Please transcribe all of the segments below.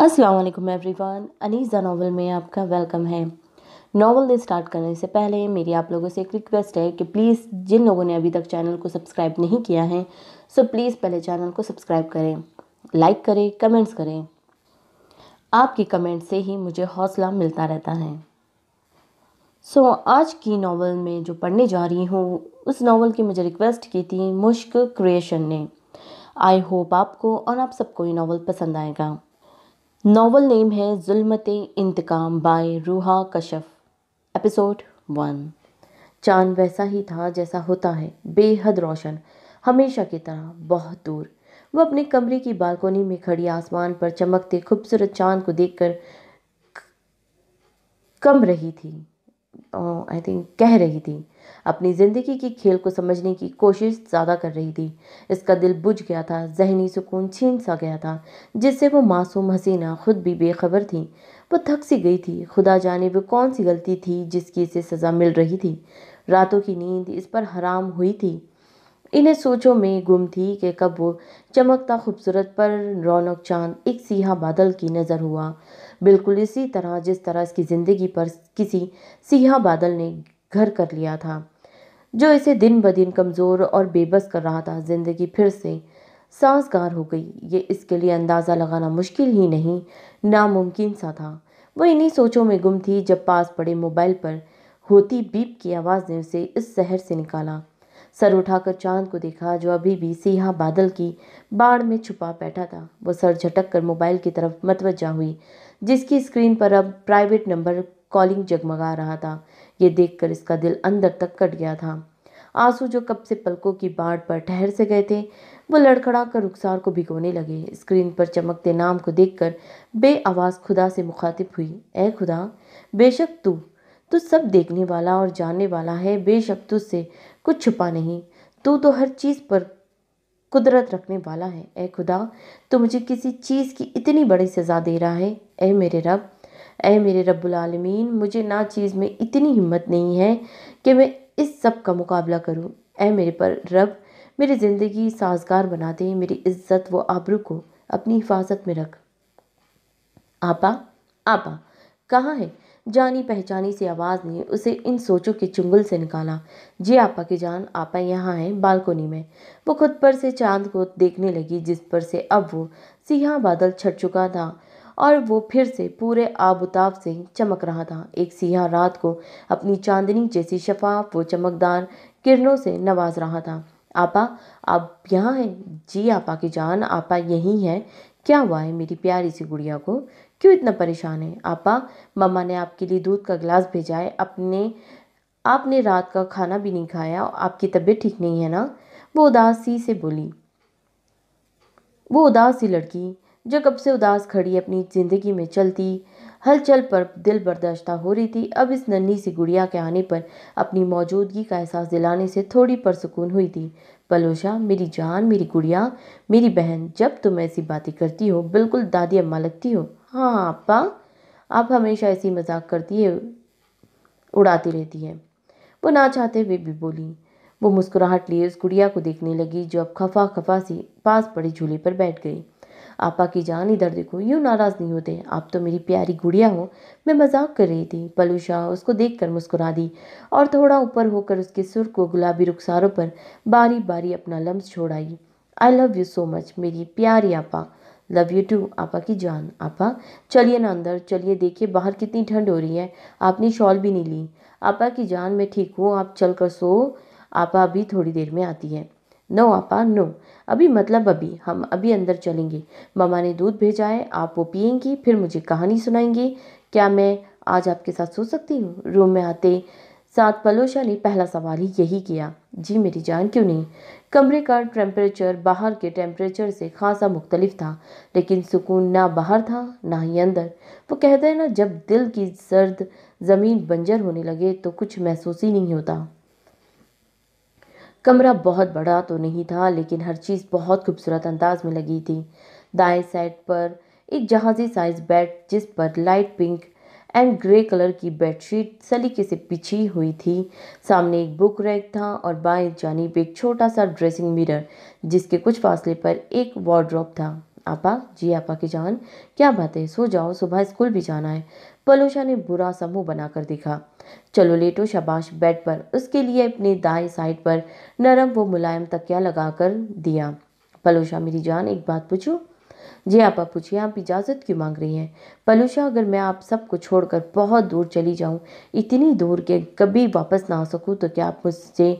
अस्सलाम वालेकुम everyone Aneeza novel में आपका वेलकम है नावल स्टार्ट करने से पहले मेरी आप लोगों से एक रिक्वेस्ट है कि प्लीज़ जिन लोगों ने अभी तक चैनल को सब्सक्राइब नहीं किया है सो प्लीज़ पहले चैनल को सब्सक्राइब करें लाइक करें कमेंट्स करें आपकी कमेंट से ही मुझे हौसला मिलता रहता है सो so, आज की नावल में जो पढ़ने जा रही हूँ उस नावल की मुझे रिक्वेस्ट की थी मुश्क क्रिएशन ने आई होप आपको और आप सबको ये नावल पसंद आएगा नावल नेम है Zulmat Intiqam by Ruha Kashaf episode one चांद वैसा ही था जैसा होता है बेहद रोशन हमेशा की तरह बहुत दूर वो अपने कमरे की बालकोनी में खड़ी आसमान पर चमकते खूबसूरत चांद को देखकर कम रही थी आई थिंक कह रही थी अपनी ज़िंदगी की खेल को समझने की कोशिश ज़्यादा कर रही थी इसका दिल बुझ गया था जहनी सुकून छीन सा गया था जिससे वो मासूम हसीना खुद भी बेखबर थी वो थक सी गई थी खुदा जाने वो कौन सी गलती थी जिसकी इसे सज़ा मिल रही थी रातों की नींद इस पर हराम हुई थी इन्हें सोचों में गुम थी कि कब वो चमकता खूबसूरत पर रौनक चांद एक सीहा बादल की नज़र हुआ बिल्कुल इसी तरह जिस तरह इसकी ज़िंदगी पर किसी सीहा बादल ने घर कर लिया था जो इसे दिन ब दिन कमज़ोर और बेबस कर रहा था ज़िंदगी फिर से सांसगार हो गई ये इसके लिए अंदाज़ा लगाना मुश्किल ही नहीं नामुमकिन सा था वो इन्हीं सोचों में गुम थी जब पास पड़े मोबाइल पर होती बीप की आवाज़ ने उसे इस शहर से निकाला सर उठाकर चांद को देखा जो अभी भी सीहा बादल की बाढ़ में छुपा बैठा था वो सर झटक कर मोबाइल की तरफ मतवजा हुई जिसकी स्क्रीन पर अब प्राइवेट नंबर कॉलिंग जगमगा रहा था ये देखकर इसका दिल अंदर तक कट गया था आंसू जो कब से पलकों की बाढ़ पर ठहर से गए थे वो लड़खड़ा कर रुखसार को भिगोने लगे स्क्रीन पर चमकते नाम को देखकर बे आवाज़ खुदा से मुखातिब हुई ए खुदा बेशक तू तू सब देखने वाला और जानने वाला है बेशक तुझसे कुछ छुपा नहीं तू तो हर चीज़ पर कुदरत रखने वाला है ए खुदा तो मुझे किसी चीज़ की इतनी बड़ी सज़ा दे रहा है ए मेरे रब ऐ मेरे रब्बुलआलमीन मुझे ना चीज़ में इतनी हिम्मत नहीं है कि मैं इस सब का मुकाबला करूँ ऐ मेरे पर रब मेरी ज़िंदगी साजगार बना दे मेरी इज्जत व आबरू को अपनी हिफाजत में रख आपा आपा कहाँ है जानी पहचानी सी आवाज़ ने उसे इन सोचों के चुंगल से निकाला जी आपा की जान आपा यहाँ है बालकोनी में वो खुद पर से चांद को देखने लगी जिस पर से अब वो सीहा बादल छट चुका था और वो फिर से पूरे आबुताब से चमक रहा था एक सियाह रात को अपनी चांदनी जैसी शफाफ वो चमकदार किरणों से नवाज रहा था आपा आप यहाँ हैं जी आपा की जान आपा यहीं हैं क्या हुआ है मेरी प्यारी सी गुड़िया को क्यों इतना परेशान है आपा मम्मा ने आपके लिए दूध का गिलास भेजा है अपने आपने रात का खाना भी नहीं खाया आपकी तबीयत ठीक नहीं है ना वो उदासी से बोली वो उदासी लड़की जो कब से उदास खड़ी अपनी ज़िंदगी में चलती हलचल पर दिल बर्दाश्ता हो रही थी अब इस नन्ही सी गुड़िया के आने पर अपनी मौजूदगी का एहसास दिलाने से थोड़ी परसकून हुई थी पलोशा मेरी जान मेरी गुड़िया मेरी बहन जब तुम ऐसी बातें करती हो बिल्कुल दादी अम्मा लगती हो हाँ अपा आप हमेशा ऐसी मजाक करती है उड़ाती रहती है वो ना चाहते हुए भी बोली वो मुस्कुराहट लिए उस गुड़िया को देखने लगी जो अब खफा खफा सी पास पड़े झूले पर बैठ गई आपा की जान इधर देखो यूँ नाराज़ नहीं होते आप तो मेरी प्यारी गुड़िया हो मैं मजाक कर रही थी पलूषा उसको देखकर मुस्कुरा दी और थोड़ा ऊपर होकर उसके सुर को गुलाबी रुखसारों पर बारी बारी अपना लम्स छोड़ आई I love you so much मेरी प्यारी आपा लव यू टू आपा की जान आपा चलिए ना अंदर चलिए देखिए बाहर कितनी ठंड हो रही है आपने शॉल भी नहीं ली आपा की जान मैं ठीक हूँ आप चल कर सो आपा अभी थोड़ी देर में आती है नो आपा नो अभी मतलब अभी हम अभी अंदर चलेंगे मामा ने दूध भेजा है आप वो पियेंगी फिर मुझे कहानी सुनाएंगे क्या मैं आज आपके साथ सो सकती हूँ रूम में आते साथ पलोशा ने पहला सवाल ही यही किया जी मेरी जान क्यों नहीं कमरे का टेम्परेचर बाहर के टेम्परेचर से खासा मुख्तलिफ था लेकिन सुकून ना बाहर था ना ही अंदर वो कहते हैं ना जब दिल की सर्द ज़मीन बंजर होने लगे तो कुछ महसूस ही नहीं होता कमरा बहुत बड़ा तो नहीं था लेकिन हर चीज़ बहुत खूबसूरत अंदाज में लगी थी दाएं साइड पर एक जहाज़ी साइज बेड जिस पर light pink and grey colour की बेडशीट सलीके से पिछी हुई थी सामने एक बुक रैक था और बाएं जानब एक छोटा सा ड्रेसिंग मिरर जिसके कुछ फासले पर एक वार्ड्रॉप था आपा जी आपा की जान क्या बात है सो जाओ सुबह स्कूल भी जाना है पलोशा ने बुरा सा मुँह बनाकर देखा चलो लेटो शबाश बेड पर उसके लिए अपने दाएं साइड पर नरम वो मुलायम तकिया लगाकर दिया पलोशा मेरी जान एक बात पूछो जी हाँ, आपा पूछिए आप इजाज़त क्यों मांग रही हैं पलूषा अगर मैं आप सबको छोड़कर बहुत दूर चली जाऊं इतनी दूर के कभी वापस ना आ सकूँ तो क्या आप मुझसे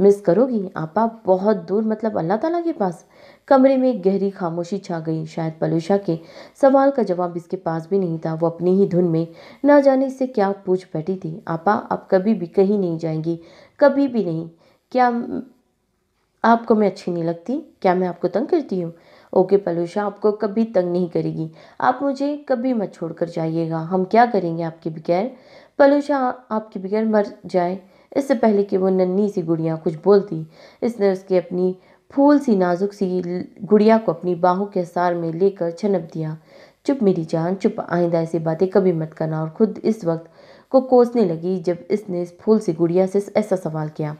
मिस करोगी आपा बहुत दूर मतलब अल्लाह ताला के पास कमरे में एक गहरी खामोशी छा गई शायद पलूषा के सवाल का जवाब इसके पास भी नहीं था वो अपनी ही धुन में ना जाने से क्या पूछ बैठी थी आपा आप कभी भी कहीं नहीं जाएंगी कभी भी नहीं क्या आपको मैं अच्छी नहीं लगती क्या मैं आपको तंग करती हूँ ओके पलूषा आपको कभी तंग नहीं करेगी आप मुझे कभी मत छोड़ कर जाइएगा हम क्या करेंगे आपके बगैर पलूषा आपके बगैर मर जाए इससे पहले कि वो नन्ही सी गुड़िया कुछ बोलती इसने उसके अपनी फूल सी नाजुक सी गुड़िया को अपनी बाहों के सार में लेकर छनप दिया चुप मेरी जान चुप आइंदा ऐसी बातें कभी मत करना और खुद इस वक्त को कोसने लगी जब इसने इस फूल सी गुड़िया से ऐसा सवाल किया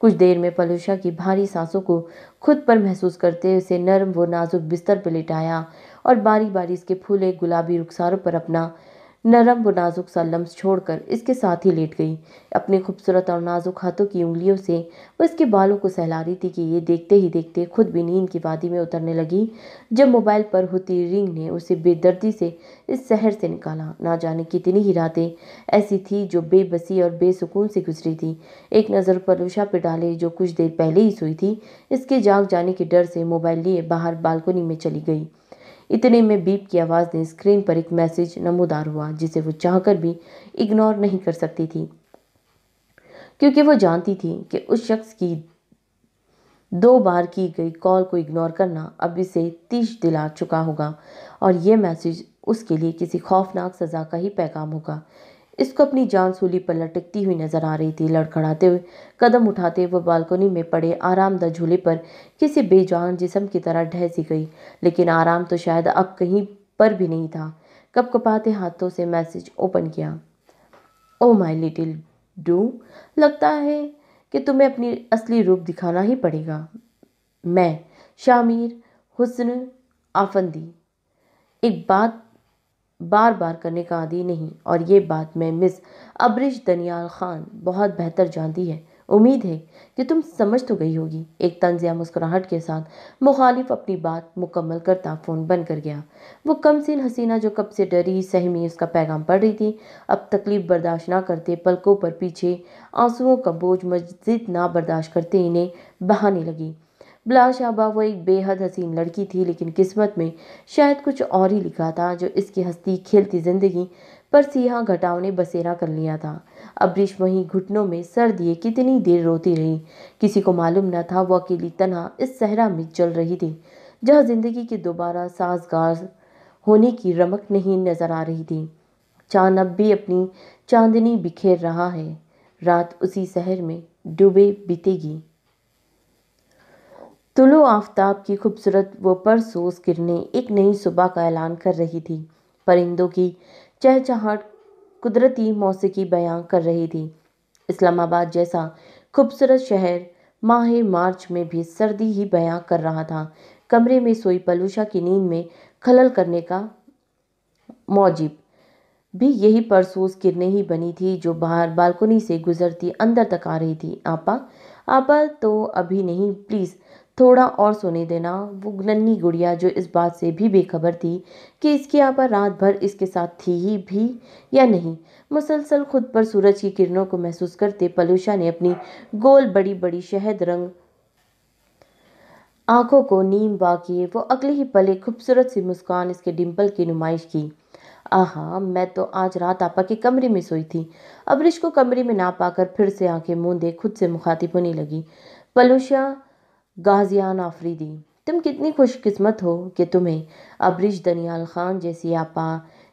कुछ देर में पलुषा की भारी सांसों को खुद पर महसूस करते उसे नरम वो नाजुक बिस्तर पर लिटाया और बारी बारी इसके फूले गुलाबी रुखसारों पर अपना नरम व नाजुक सा लम्स छोड़कर इसके साथ ही लेट गई अपने खूबसूरत और नाजुक हाथों की उंगलियों से वह इसके बालों को सहला रही थी कि ये देखते ही देखते खुद भी नींद की वादी में उतरने लगी जब मोबाइल पर होती रिंग ने उसे बेदर्दी से इस शहर से निकाला ना जाने कितनी ही रातें ऐसी थी जो बेबसी और बेसकून से गुजरी थी एक नज़र पर उषा पे डाले जो कुछ देर पहले ही सोई थी इसके जाग जाने के डर से मोबाइल लिए बाहर बालकोनी में चली गई इतने में बीप की आवाज़ ने स्क्रीन पर एक मैसेज नमोदार हुआ जिसे वो चाहकर भी इग्नोर नहीं कर सकती थी क्योंकि वो जानती थी कि उस शख्स की दो बार की गई कॉल को इग्नोर करना अब इसे तीश दिला चुका होगा और ये मैसेज उसके लिए किसी खौफनाक सज़ा का ही पैगाम होगा इसको अपनी जान सूली पर लटकती हुई नजर आ रही थी लड़खड़ाते हुए कदम उठाते वह बालकोनी में पड़े आरामदह झूले पर किसी बेजान जिसम की तरह ढहसी गई लेकिन आराम तो शायद अब कहीं पर भी नहीं था कप कपाते हाथों से मैसेज ओपन किया ओ माई लिटिल डू लगता है कि तुम्हें अपनी असली रूप दिखाना ही पड़ेगा मैं शामिर हुसन आफंदी एक बात बार बार करने का आदि नहीं और ये बात मैं मिस अब्रिश दनियाल खान बहुत बेहतर जानती है उम्मीद है कि तुम समझ तो गई होगी एक तंजिया मुस्कुराहट के साथ मुखालिफ अपनी बात मुकम्मल करता फ़ोन बंद कर गया वो कम सीन हसीना जो कब से डरी सहमी उसका पैगाम पढ़ रही थी अब तकलीफ बर्दाश्त ना करते पलकों पर पीछे आंसुओं का बोझ मस्जिद ना बर्दाश्त करते इन्हें बहाने लगी बिलाशाबा वो एक बेहद हसीन लड़की थी लेकिन किस्मत में शायद कुछ और ही लिखा था जो इसकी हस्ती खेलती ज़िंदगी पर सीहा घटाओं ने बसेरा कर लिया था अबरीश वहीं घुटनों में सर दिए कितनी देर रोती रही किसी को मालूम न था वो अकेली तनहा इस सहरा में चल रही थी जहाँ ज़िंदगी की दोबारा साजगार होने की रमक नहीं नज़र आ रही थी चांद अब भी अपनी चांदनी बिखेर रहा है रात उसी शहर में डूबे बीतेगी तुलु आफ्ताब की खूबसूरत वो परसोस किरणें एक नई सुबह का ऐलान कर रही थी परिंदों की चहचहाट कुदरती मौसीकी बयां कर रही थी इस्लामाबाद जैसा खूबसूरत शहर माह मार्च में भी सर्दी ही बयां कर रहा था कमरे में सोई पलूषा की नींद में खलल करने का मौजिब भी यही परसोस किरणें ही बनी थी जो बाहर बालकोनी से गुजरती अंदर तक आ रही थी आपा आपा तो अभी नहीं प्लीज़ थोड़ा और सोने देना वो नन्ही गुड़िया जो इस बात से भी बेखबर थी कि इसकी आपा रात भर इसके साथ थी ही भी या नहीं मुसलसल खुद पर सूरज की किरणों को महसूस करते पलूषा ने अपनी गोल बड़ी बड़ी शहद रंग आंखों को नीम बा किए वो अगले ही पले खूबसूरत सी मुस्कान इसके डिम्पल की नुमाइश की आहा मैं तो आज रात आपा के कमरे में सोई थी अबरिश को कमरे में ना पाकर फिर से आंखें मूंदे खुद से मुखातिब होने लगी पलूषा गाजियान आफरीदी तुम कितनी खुशकस्मत हो कि तुम्हें अबरिश दनियाल ख़ान जैसी आपा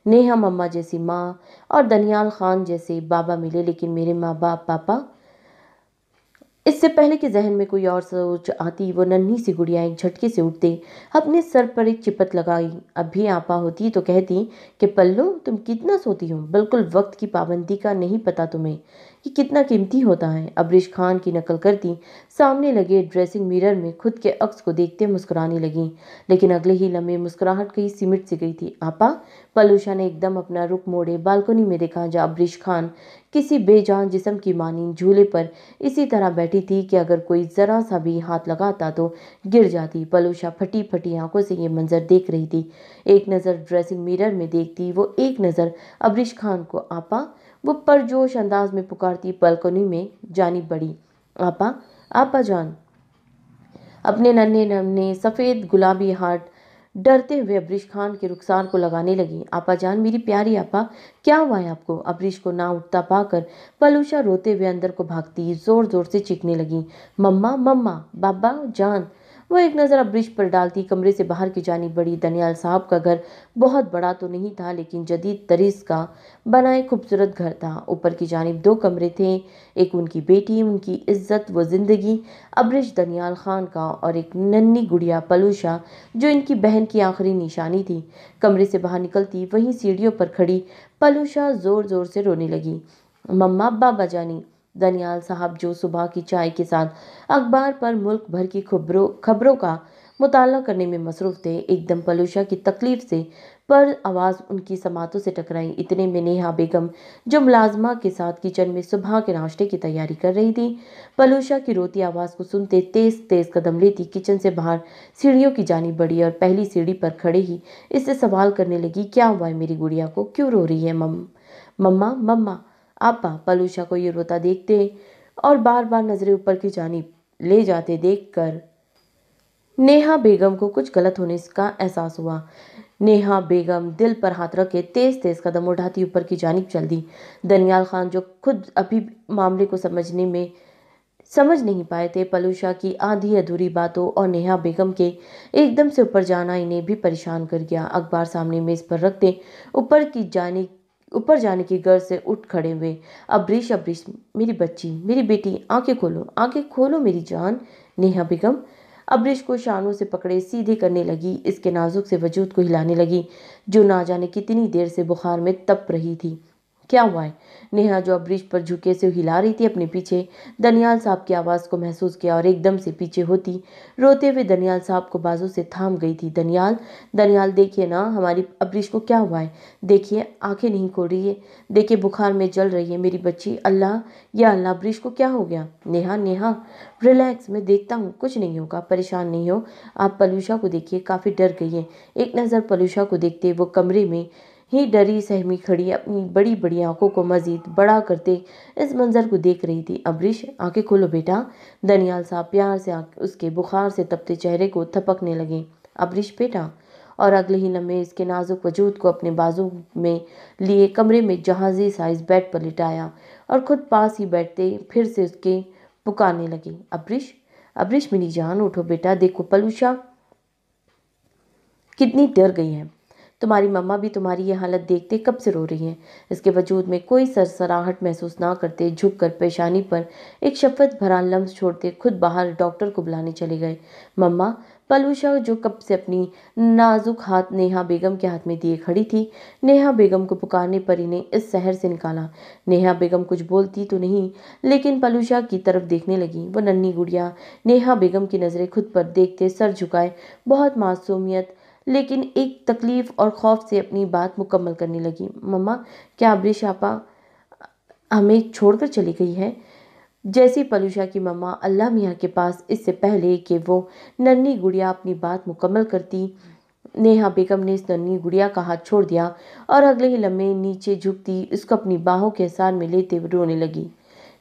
नेहा मम्मा जैसी माँ और दनियाल ख़ान जैसे बाबा मिले लेकिन मेरे माँ बाप पापा इससे पहले कि जहन में कोई और सोच आती वो नन्ही सी गुड़िया एक झटके से उठते अपने सर पर एक चिपत लगाई अब भी आपा होती तो कहती कि पल्लू तुम कितना सोती हो बिल्कुल वक्त की पाबंदी का नहीं पता तुम्हें कि कितना कीमती होता है अबरीश खान की नकल करती सामने लगे ड्रेसिंग मिरर में खुद के अक्स को देखते मुस्कुराने लगी लेकिन अगले ही लम्हे मुस्कुराहट कहीं सिमट से गई थी आपा पलूषा ने एकदम अपना रुख मोड़े बालकोनी में देखा जहाँ अबरीश खान किसी बेजान जिसम की मानी झूले पर इसी तरह बैठी थी कि अगर कोई ज़रा सा भी हाथ लगाता तो गिर जाती पलूषा फटी फटी आंखों से ये मंजर देख रही थी एक नज़र ड्रेसिंग मिरर में देखती वो एक नज़र अबरीश खान को आपा वो परजोश अंदाज में पुकारती बालकनी में जानी बड़ी आपा आपा जान अपने नन्हे नन्हे सफ़ेद गुलाबी हाथ डरते हुए अब्रिश खान के रुखसार को लगाने लगी आपा जान मेरी प्यारी आपा क्या हुआ है आपको अब्रिश को ना उठता पाकर पलूषा रोते हुए अंदर को भागती जोर जोर से चीखने लगी मम्मा मम्मा बाबा जान वह एक नज़र अब ब्रिज पर डालती कमरे से बाहर की जानी बड़ी दनियाल साहब का घर बहुत बड़ा तो नहीं था लेकिन जदीद तरीस का बना एक खूबसूरत घर था ऊपर की जानब दो कमरे थे एक उनकी बेटी उनकी इज्जत व ज़िंदगी अब्रिज दनियाल खान का और एक नन्नी गुड़िया पलूशा जो इनकी बहन की आखिरी निशानी थी कमरे से बाहर निकलती वहीं सीढ़ियों पर खड़ी पलूशा ज़ोर ज़ोर से रोने लगी मम्मा बाबा जानी दनियाल साहब जो सुबह की चाय के साथ अखबार पर मुल्क भर की खबरों खबरों का मुताल करने में मसरूफ़ थे एकदम पलूशा की तकलीफ से पर आवाज़ उनकी समातों से टकराई इतने में नेहा बेगम जो मुलाजमा के साथ किचन में सुबह के नाश्ते की तैयारी कर रही थी पलूशा की रोती आवाज़ को सुनते तेज़ तेज़ कदम लेती किचन से बाहर सीढ़ियों की जानी बढ़ी और पहली सीढ़ी पर खड़े ही इससे सवाल करने लगी क्या हुआ है मेरी गुड़िया को क्यों रो रही है मम मम्मा मम्मा आपा पलूसा को ये रोता देखते और बार बार नज़रें ऊपर की जानी ले जाते देखकर नेहा बेगम को कुछ गलत होने का एहसास हुआ नेहा बेगम दिल पर हाथ रखे तेज तेज कदम उठाती ऊपर की जानब चल दी दनियाल खान जो खुद अभी मामले को समझने में समझ नहीं पाए थे पलूषा की आधी अधूरी बातों और नेहा बेगम के एकदम से ऊपर जाना इन्हें भी परेशान कर गया अखबार सामने मेज़ पर रखते ऊपर की जानब ऊपर जाने की गर्ज से उठ खड़े हुए अब्रिश अब्रिश मेरी बच्ची मेरी बेटी आंखें खोलो आंखें खोलो मेरी जान नेहा बेगम अब्रिश को शानों से पकड़े सीधे करने लगी इसके नाजुक से वजूद को हिलाने लगी जो ना जाने कितनी देर से बुखार में तप रही थी क्या हुआ है नेहा जो अब ब्रिज पर झुके से हिला रही थी अपने पीछे दनियाल साहब की आवाज़ को महसूस किया और एकदम से पीछे होती रोते हुए दनियाल साहब को बाजू से थाम गई थी दनियाल दनियाल देखिए ना हमारी अब्रिश को क्या हुआ है देखिए आंखें नहीं खोल रही है देखिए बुखार में जल रही है मेरी बच्ची अल्लाह या अल्लाह ब्रिज को क्या हो गया नेहा नेहा रिलैक्स मैं देखता हूँ कुछ नहीं होगा परेशान नहीं हो आप पलूषा को देखिए काफ़ी डर गई है एक नज़र पलूषा को देखते वो कमरे में ही डरी सहमी खड़ी अपनी बड़ी बड़ी आंखों को मजीद बड़ा करते इस मंजर को देख रही थी अमरीश आंखें खोलो बेटा दनियाल साहब प्यार से उसके बुखार से तपते चेहरे को थपकने लगे अबरिश बेटा और अगले ही लम्हे इसके नाजुक वजूद को अपने बाजू में लिए कमरे में जहाजी साइज बेड पर लिटाया और खुद पास ही बैठते फिर से उसके पुकारने लगे अब्रिश अब्रिश मेरी जान उठो बेटा देखो पलूषा कितनी डर गई है तुम्हारी मम्मा भी तुम्हारी ये हालत देखते कब से रो रही हैं इसके वजूद में कोई सरसराहट महसूस ना करते झुक कर पेशानी पर एक शफत भरा लम्स छोड़ते खुद बाहर डॉक्टर को बुलाने चले गए मम्मा पलूशा जो कब से अपनी नाजुक हाथ नेहा बेगम के हाथ में दिए खड़ी थी नेहा बेगम को पुकारने पर इन्हें इस शहर से निकाला नेहा बेगम कुछ बोलती तो नहीं लेकिन पलूशा की तरफ देखने लगी वो नन्ही गुड़िया नेहा बेगम की नज़रें खुद पर देखते सर झुकाए बहुत मासूमियत लेकिन एक तकलीफ़ और खौफ से अपनी बात मुकम्मल करने लगी मम्मा क्या अबरी शापा हमें छोड़कर चली गई है जैसी पलूषा की मम्मा अल्लाह मियाँ के पास इससे पहले कि वो नन्ही गुड़िया अपनी बात मुकम्मल करती नेहा बेगम ने इस नन्ही गुड़िया का हाथ छोड़ दिया और अगले ही लम्हे नीचे झुकती उसको अपनी बाहों के सार में लेते हुए रोने लगी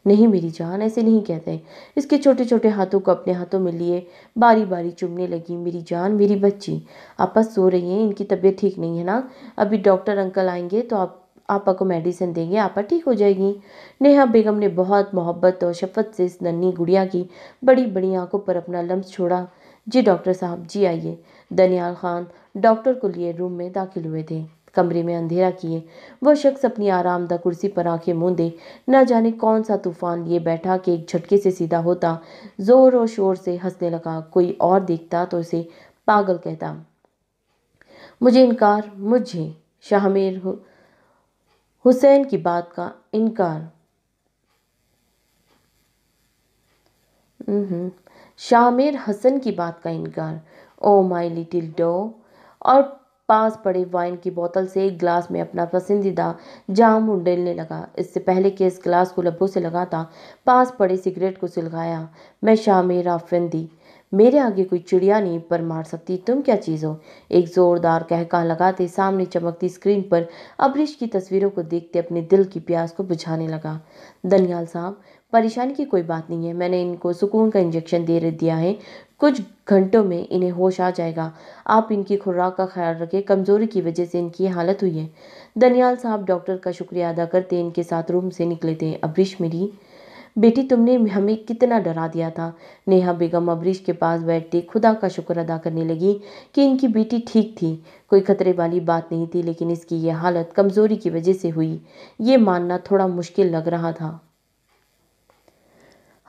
नहीं मेरी जान ऐसे नहीं कहते इसके छोटे छोटे हाथों को अपने हाथों में लिए बारी बारी चुमने लगी मेरी जान मेरी बच्ची आपा सो रही हैं इनकी तबीयत ठीक नहीं है ना अभी डॉक्टर अंकल आएंगे तो आप आपा को मेडिसिन देंगे आपा ठीक हो जाएगी नेहा बेगम ने बहुत मोहब्बत और शफत से इस नन्ही गुड़िया की बड़ी बड़ी आंखों पर अपना लम्स छोड़ा जी डॉक्टर साहब जी आइए दनियाल खान डॉक्टर को लिए रूम में दाखिल हुए थे कमरे में अंधेरा किए वह शख्स अपनी आरामदा कुर्सी पर आंखें मूंदे न जाने कौन सा तूफान लिए बैठा कि एक झटके से सीधा होता जोर और शोर से हंसने लगा कोई और देखता तो उसे पागल कहता मुझे इनकार मुझे शाहमेर हुसैन की बात का इनकार हम्म, शाहमेर हसन की बात का इनकार ओ माई लिटिल डो और पास पड़े वाइन की बोतल से एक गिलास में अपना पसंदीदा जाम उंडेलने लगा इससे पहले कि इस गिलास को लब्बों से लगाता पास पड़े सिगरेट को सुलगाया मैं शाम राफिंदी मेरे आगे कोई चिड़िया नहीं पर मार सकती तुम क्या चीज़ हो एक ज़ोरदार कहका लगाते सामने चमकती स्क्रीन पर अबरीश की तस्वीरों को देखते अपने दिल की प्यास को बुझाने लगा दनियाल साहब परेशानी की कोई बात नहीं है मैंने इनको सुकून का इंजेक्शन दे दिया है कुछ घंटों में इन्हें होश आ जाएगा आप इनकी खुराक का ख्याल रखें कमज़ोरी की वजह से इनकी हालत हुई है दनियाल साहब डॉक्टर का शुक्रिया अदा करते इनके साथ रूम से निकले थे अबरीश मेरी बेटी तुमने हमें कितना डरा दिया था नेहा बेगम अब्रिश के पास बैठती खुदा का शुक्र अदा करने लगी कि इनकी बेटी ठीक थी कोई खतरे वाली बात नहीं थी लेकिन इसकी यह हालत कमज़ोरी की वजह से हुई ये मानना थोड़ा मुश्किल लग रहा था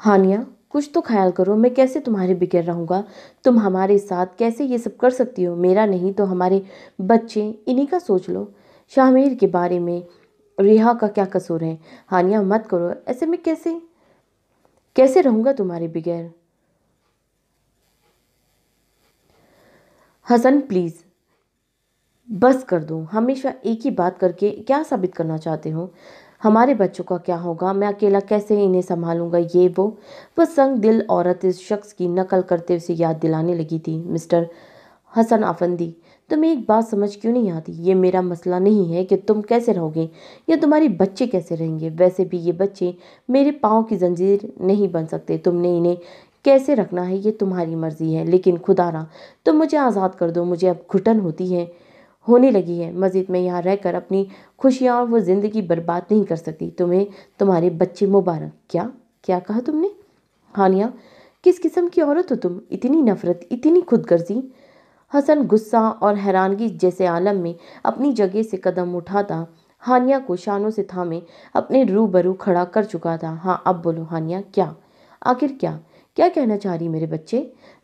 हानिया कुछ तो ख्याल करो मैं कैसे तुम्हारे बगैर रहूँगा तुम हमारे साथ कैसे ये सब कर सकती हो मेरा नहीं तो हमारे बच्चे इन्हीं का सोच लो शाहमीर के बारे में रिहा का क्या कसूर है हानिया मत करो ऐसे में कैसे कैसे रहूँगा तुम्हारे बगैर हसन प्लीज़ बस कर दो हमेशा एक ही बात करके क्या साबित करना चाहते हो हमारे बच्चों का क्या होगा मैं अकेला कैसे इन्हें संभालूंगा ये वो वह संग दिल औरत इस शख्स की नकल करते उसे याद दिलाने लगी थी मिस्टर हसन आफंदी तुम्हें एक बात समझ क्यों नहीं आती ये मेरा मसला नहीं है कि तुम कैसे रहोगे या तुम्हारे बच्चे कैसे रहेंगे वैसे भी ये बच्चे मेरे पाँव की जंजीर नहीं बन सकते तुमने इन्हें कैसे रखना है ये तुम्हारी मर्ज़ी है लेकिन खुदारा तुम मुझे आज़ाद कर दो मुझे अब घुटन होती है होने लगी है मज़ीद में यहाँ रह कर अपनी खुशियाँ और वो ज़िंदगी बर्बाद नहीं कर सकती तुम्हें तुम्हारे बच्चे मुबारक क्या क्या कहा तुमने हानिया किस किस्म की औरत हो तुम इतनी नफ़रत इतनी खुदगर्जी हसन गुस्सा और हैरानगी जैसे आलम में अपनी जगह से कदम उठाता हानिया को शानों से थामे अपने रूबरू खड़ा कर चुका था हाँ अब बोलो हानिया क्या आखिर क्या क्या कहना चाह रही मेरे बच्चे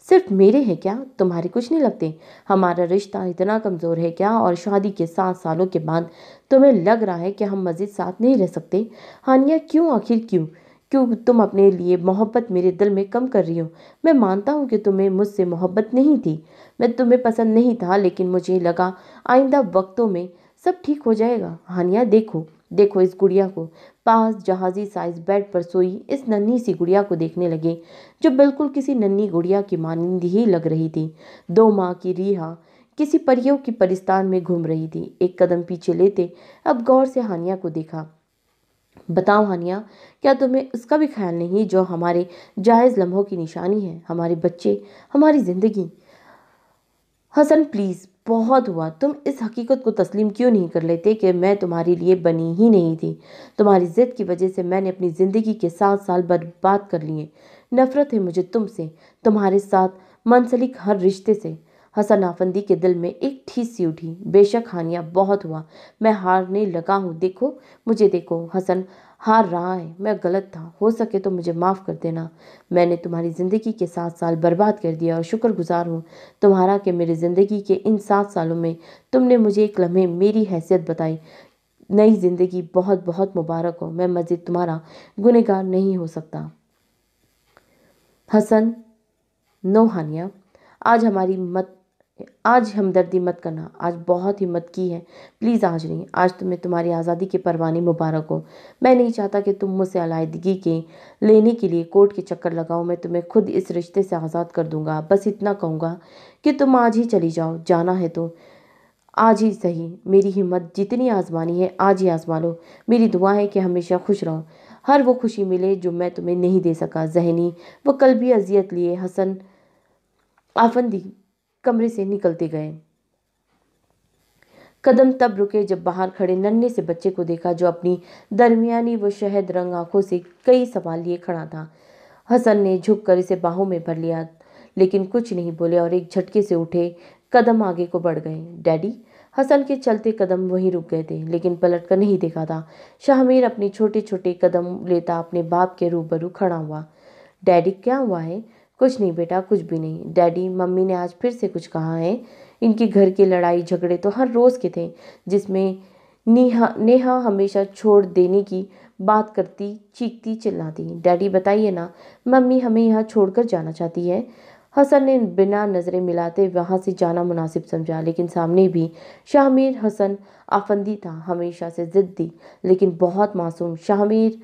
सिर्फ मेरे हैं क्या तुम्हारे कुछ नहीं लगते हमारा रिश्ता इतना कमज़ोर है क्या और शादी के सात सालों के बाद तुम्हें लग रहा है कि हम मज़ीद साथ नहीं रह सकते हानिया क्यों आखिर क्यों क्यों तुम अपने लिए मोहब्बत मेरे दिल में कम कर रही हो मैं मानता हूँ कि तुम्हें मुझसे मोहब्बत नहीं थी मैं तुम्हें पसंद नहीं था लेकिन मुझे लगा आइंदा वक्तों में सब ठीक हो जाएगा हानिया देखो देखो इस गुड़िया को पास जहाजी साइज बेड पर सोई इस नन्ही सी गुड़िया को देखने लगे जो बिल्कुल किसी नन्ही गुड़िया की मानंद ही लग रही थी दो माँ की रिहा किसी परियों की परिस्तान में घूम रही थी एक कदम पीछे लेते अब गौर से हानिया को देखा बताओ हानिया क्या तुम्हें उसका भी ख्याल नहीं जो हमारे जायज़ लम्हों की निशानी है हमारे बच्चे हमारी ज़िंदगी हसन प्लीज़ बहुत हुआ तुम इस हकीकत को तस्लीम क्यों नहीं कर लेते कि मैं तुम्हारे लिए बनी ही नहीं थी तुम्हारी ज़िद की वजह से मैंने अपनी ज़िंदगी के सात साल बर्बाद कर लिए नफ़रत है मुझे तुमसे तुम्हारे साथ मनसलिक हर रिश्ते से हसन आफंदी के दिल में एक ठीस सी उठी बेशक हानिया बहुत हुआ मैं हारने लगा हूँ देखो मुझे देखो हसन हाँ है मैं गलत था हो सके तो मुझे माफ़ कर देना मैंने तुम्हारी ज़िंदगी के सात साल बर्बाद कर दिया और शुक्रगुजार हूँ तुम्हारा कि मेरी ज़िंदगी के इन सात सालों में तुमने मुझे एक लम्हे मेरी हैसियत बताई नई ज़िंदगी बहुत बहुत मुबारक हो मैं मज़ीद तुम्हारा गुनहगार नहीं हो सकता हसन नोहानिया आज हमारी मत आज हमदर्दी मत करना आज बहुत हिम्मत की है प्लीज़ आज नहीं आज तुम्हें तो तुम्हारी आज़ादी के परवाने मुबारक हो मैं नहीं चाहता कि तुम मुझसे अलायदगी के लेने के लिए कोर्ट के चक्कर लगाओ मैं तुम्हें खुद इस रिश्ते से आज़ाद कर दूंगा बस इतना कहूँगा कि तुम आज ही चली जाओ जाना है तो आज ही सही मेरी हिम्मत जितनी आजमानी है आज ही आजमा लो मेरी दुआ है कि हमेशा खुश रहो हर वो खुशी मिले जो मैं तुम्हें नहीं दे सका जहनी वो कल भी अजियत लिए हसन आफंदी कमरे से निकलते गए कदम तब रुके जब बाहर खड़े नन्हे से बच्चे को देखा जो अपनी दरमियानी व शहद रंग आंखों से कई सवाल लिए खड़ा था हसन ने झुककर इसे बाहों में भर लिया लेकिन कुछ नहीं बोले और एक झटके से उठे कदम आगे को बढ़ गए डैडी हसन के चलते कदम वहीं रुक गए थे लेकिन पलट कर नहीं देखा था शाहमीर अपने छोटे छोटे कदम लेता अपने बाप के रूबरू खड़ा हुआ डैडी क्या हुआ है कुछ नहीं बेटा कुछ भी नहीं डैडी मम्मी ने आज फिर से कुछ कहा है इनके घर के लड़ाई झगड़े तो हर रोज़ के थे जिसमें नेहा नेहा हमेशा छोड़ देने की बात करती चीखती चिल्लाती डैडी बताइए ना मम्मी हमें यहाँ छोड़कर जाना चाहती है हसन ने बिना नज़रें मिलाते वहाँ से जाना मुनासिब समझा लेकिन सामने भी शाहमीर हसन आफंदी था हमेशा से ज़िद्दी लेकिन बहुत मासूम शाहमीर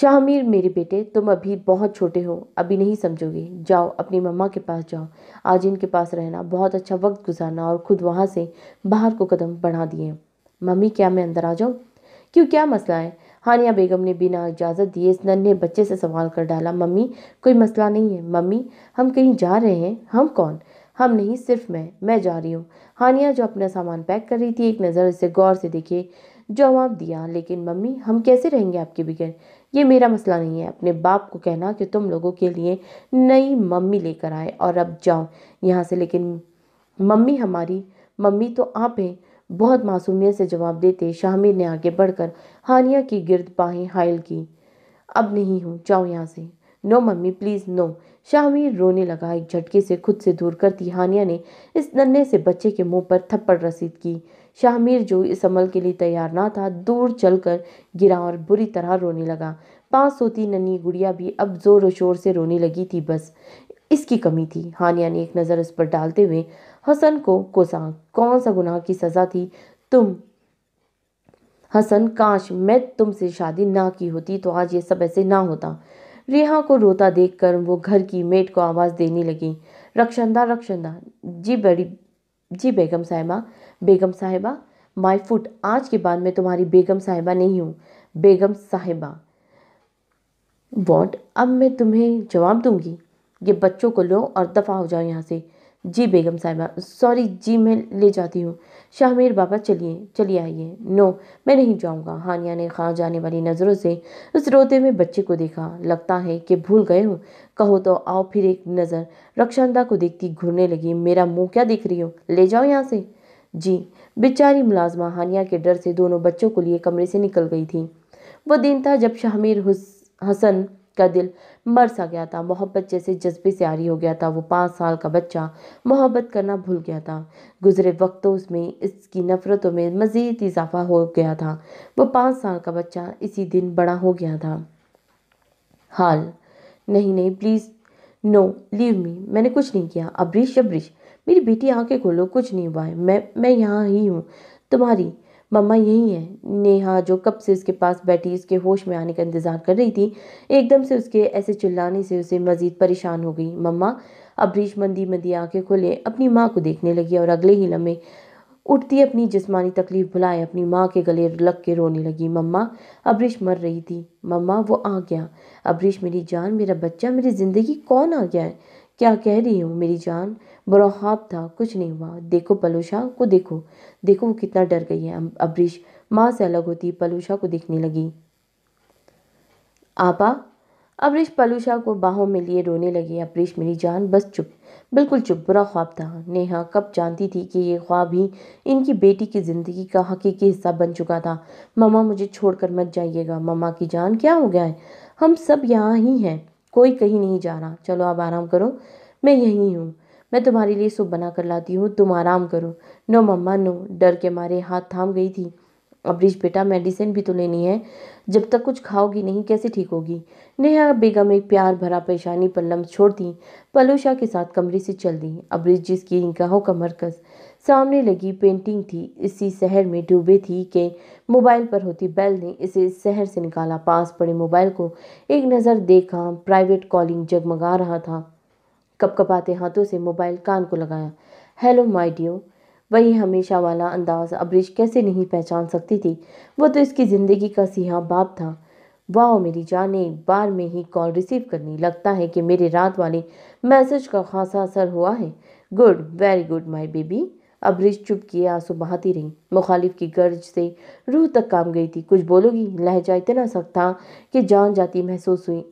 शाह मीर मेरे बेटे तुम अभी बहुत छोटे हो अभी नहीं समझोगे जाओ अपनी मम्मा के पास जाओ आज इनके पास रहना बहुत अच्छा वक्त गुजारना और खुद वहाँ से बाहर को कदम बढ़ा दिए मम्मी क्या मैं अंदर आ जाऊँ क्यों क्या मसला है हानिया बेगम ने बिना इजाज़त दिए इस नन्हे बच्चे से सवाल कर डाला मम्मी कोई मसला नहीं है मम्मी हम कहीं जा रहे हैं हम कौन हम नहीं सिर्फ मैं मैं जा रही हूँ हानिया जो अपना सामान पैक कर रही थी एक नज़र इसे गौर से देखे जवाब दिया लेकिन मम्मी हम कैसे रहेंगे आपके बगैर ये मेरा मसला नहीं है अपने बाप को कहना कि तुम लोगों के लिए नई मम्मी लेकर आए और अब जाओ यहाँ से लेकिन मम्मी हमारी मम्मी तो आप हैं बहुत मासूमियत से जवाब देते शामिर ने आगे बढ़कर हानिया की गिरद बाहें हायल की अब नहीं हूँ जाओ यहाँ से no mummy please no Shahmir रोने लगा एक झटके से खुद से दूर करती हानिया ने इस नन्हे से बच्चे के मुंह पर थप्पड़ रसीद की शाहमीर जो इस अमल के लिए तैयार ना था दूर चलकर गिरा और बुरी तरह रोने लगा पांच सोती नन्ही गुड़िया भी अब जोर शोर से रोने लगी थी बस इसकी कमी थी हानिया ने एक नज़र उस पर डालते हुए हसन को कोसा कौन सा गुनाह की सज़ा थी तुम हसन काश मैं तुमसे शादी ना की होती तो आज ये सब ऐसे ना होता रेहा को रोता देखकर वो घर की मेट को आवाज़ देने लगी रक्षंदा रक्षंदा जी बड़ी जी बेगम साहिबा बेगम साहिबा माई फुट आज के बाद मैं तुम्हारी बेगम साहिबा नहीं हूँ बेगम साहिबा वॉट अब मैं तुम्हें जवाब दूंगी ये बच्चों को लो और दफ़ा हो जाओ यहाँ से जी बेगम साहिबा सॉरी जी मैं ले जाती हूँ शाहमीर बाबा चलिए चलिए आइए नो मैं नहीं जाऊँगा हानिया ने खा जाने वाली नज़रों से उस रोते में बच्चे को देखा लगता है कि भूल गए हो कहो तो आओ फिर एक नज़र रक्षांदा को देखती घूरने लगी मेरा मुंह क्या देख रही हो ले जाओ यहाँ से जी बेचारी मुलाजमा हानिया के डर से दोनों बच्चों को लिए कमरे से निकल गई थी वो दिन था जब शाहमीर हसन का दिल मर सा गया था मोहब्बत जैसे जज्बे से आरी हो गया था वो पाँच साल का बच्चा मोहब्बत करना भूल गया था गुजरे वक्तों में इसकी नफ़रतों में मज़ीद इजाफा हो गया था वो पाँच साल का बच्चा इसी दिन बड़ा हो गया था हाल नहीं नहीं प्लीज़ नो लीव मी मैंने कुछ नहीं किया अब्रिश अब्रिश मेरी बेटी आंखें खोलो कुछ नहीं हुआ है मैं मैं यहाँ ही हूँ तुम्हारी मम्मा यहीं है नेहा जो कब से उसके पास बैठी उसके होश में आने का इंतज़ार कर रही थी एकदम से उसके ऐसे चिल्लाने से उसे मज़ीद परेशान हो गई मम्मा अबरीश मंदी मंदी आंखें खोले अपनी माँ को देखने लगी और अगले ही लम्हे उठती अपनी जिस्मानी तकलीफ भुलाए अपनी माँ के गले लग के रोने लगी मम्मा अबरीश मर रही थी मम्मा वो आ गया अबरीश मेरी जान मेरा बच्चा मेरी ज़िंदगी कौन आ गया है क्या कह रही हूँ मेरी जान मरोहाब था कुछ नहीं हुआ देखो पलूषा को देखो देखो वो कितना डर गई है अबरीश माँ से अलग होती पलूषा को देखने लगी आपा अबरीश पलूषा को बाहों में लिए रोने लगे अबरीश मेरी जान बस चुप बिल्कुल चुप बुरा ख्वाब था नेहा कब जानती थी कि ये ख्वाब ही इनकी बेटी की ज़िंदगी का हकीकी हिस्सा बन चुका था ममा मुझे छोड़कर मत जाइएगा ममा की जान क्या हो गया है हम सब यहाँ ही हैं कोई कहीं नहीं जा रहा चलो अब आराम करो मैं यहीं हूँ मैं तुम्हारे लिए सूप बना कर लाती हूँ तुम आराम करो नो मम्मा नो डर के मारे हाथ थाम गई थी अबरीश बेटा मेडिसिन भी तो लेनी है जब तक कुछ खाओगी नहीं कैसे ठीक होगी नेहा बेगम एक प्यार भरा परेशानी पर लम्ब छोड़ दी पलूषा के साथ कमरे से चल दी अबरीश जिसकी इनकाहों का मरकज़ सामने लगी पेंटिंग थी इसी शहर में डूबे थी कि मोबाइल पर होती बेल ने इसे शहर से निकाला पास पड़े मोबाइल को एक नज़र देखा प्राइवेट कॉलिंग जगमगा रहा था कपकपाते हाथों से मोबाइल कान को लगाया हेलो माय डियो वही हमेशा वाला अंदाज अब्रिश कैसे नहीं पहचान सकती थी वो तो इसकी ज़िंदगी का सिहा बाप था वाह मेरी जाने बार में ही कॉल रिसीव करनी लगता है कि मेरे रात वाले मैसेज का खासा असर हुआ है good very good my baby Abreez चुप किए आंसू बहाती रही मुखालिफ की गर्ज से रूह तक काम गई थी कुछ बोलोगी लहजा इतना सख्त था कि जान जाती महसूस हुई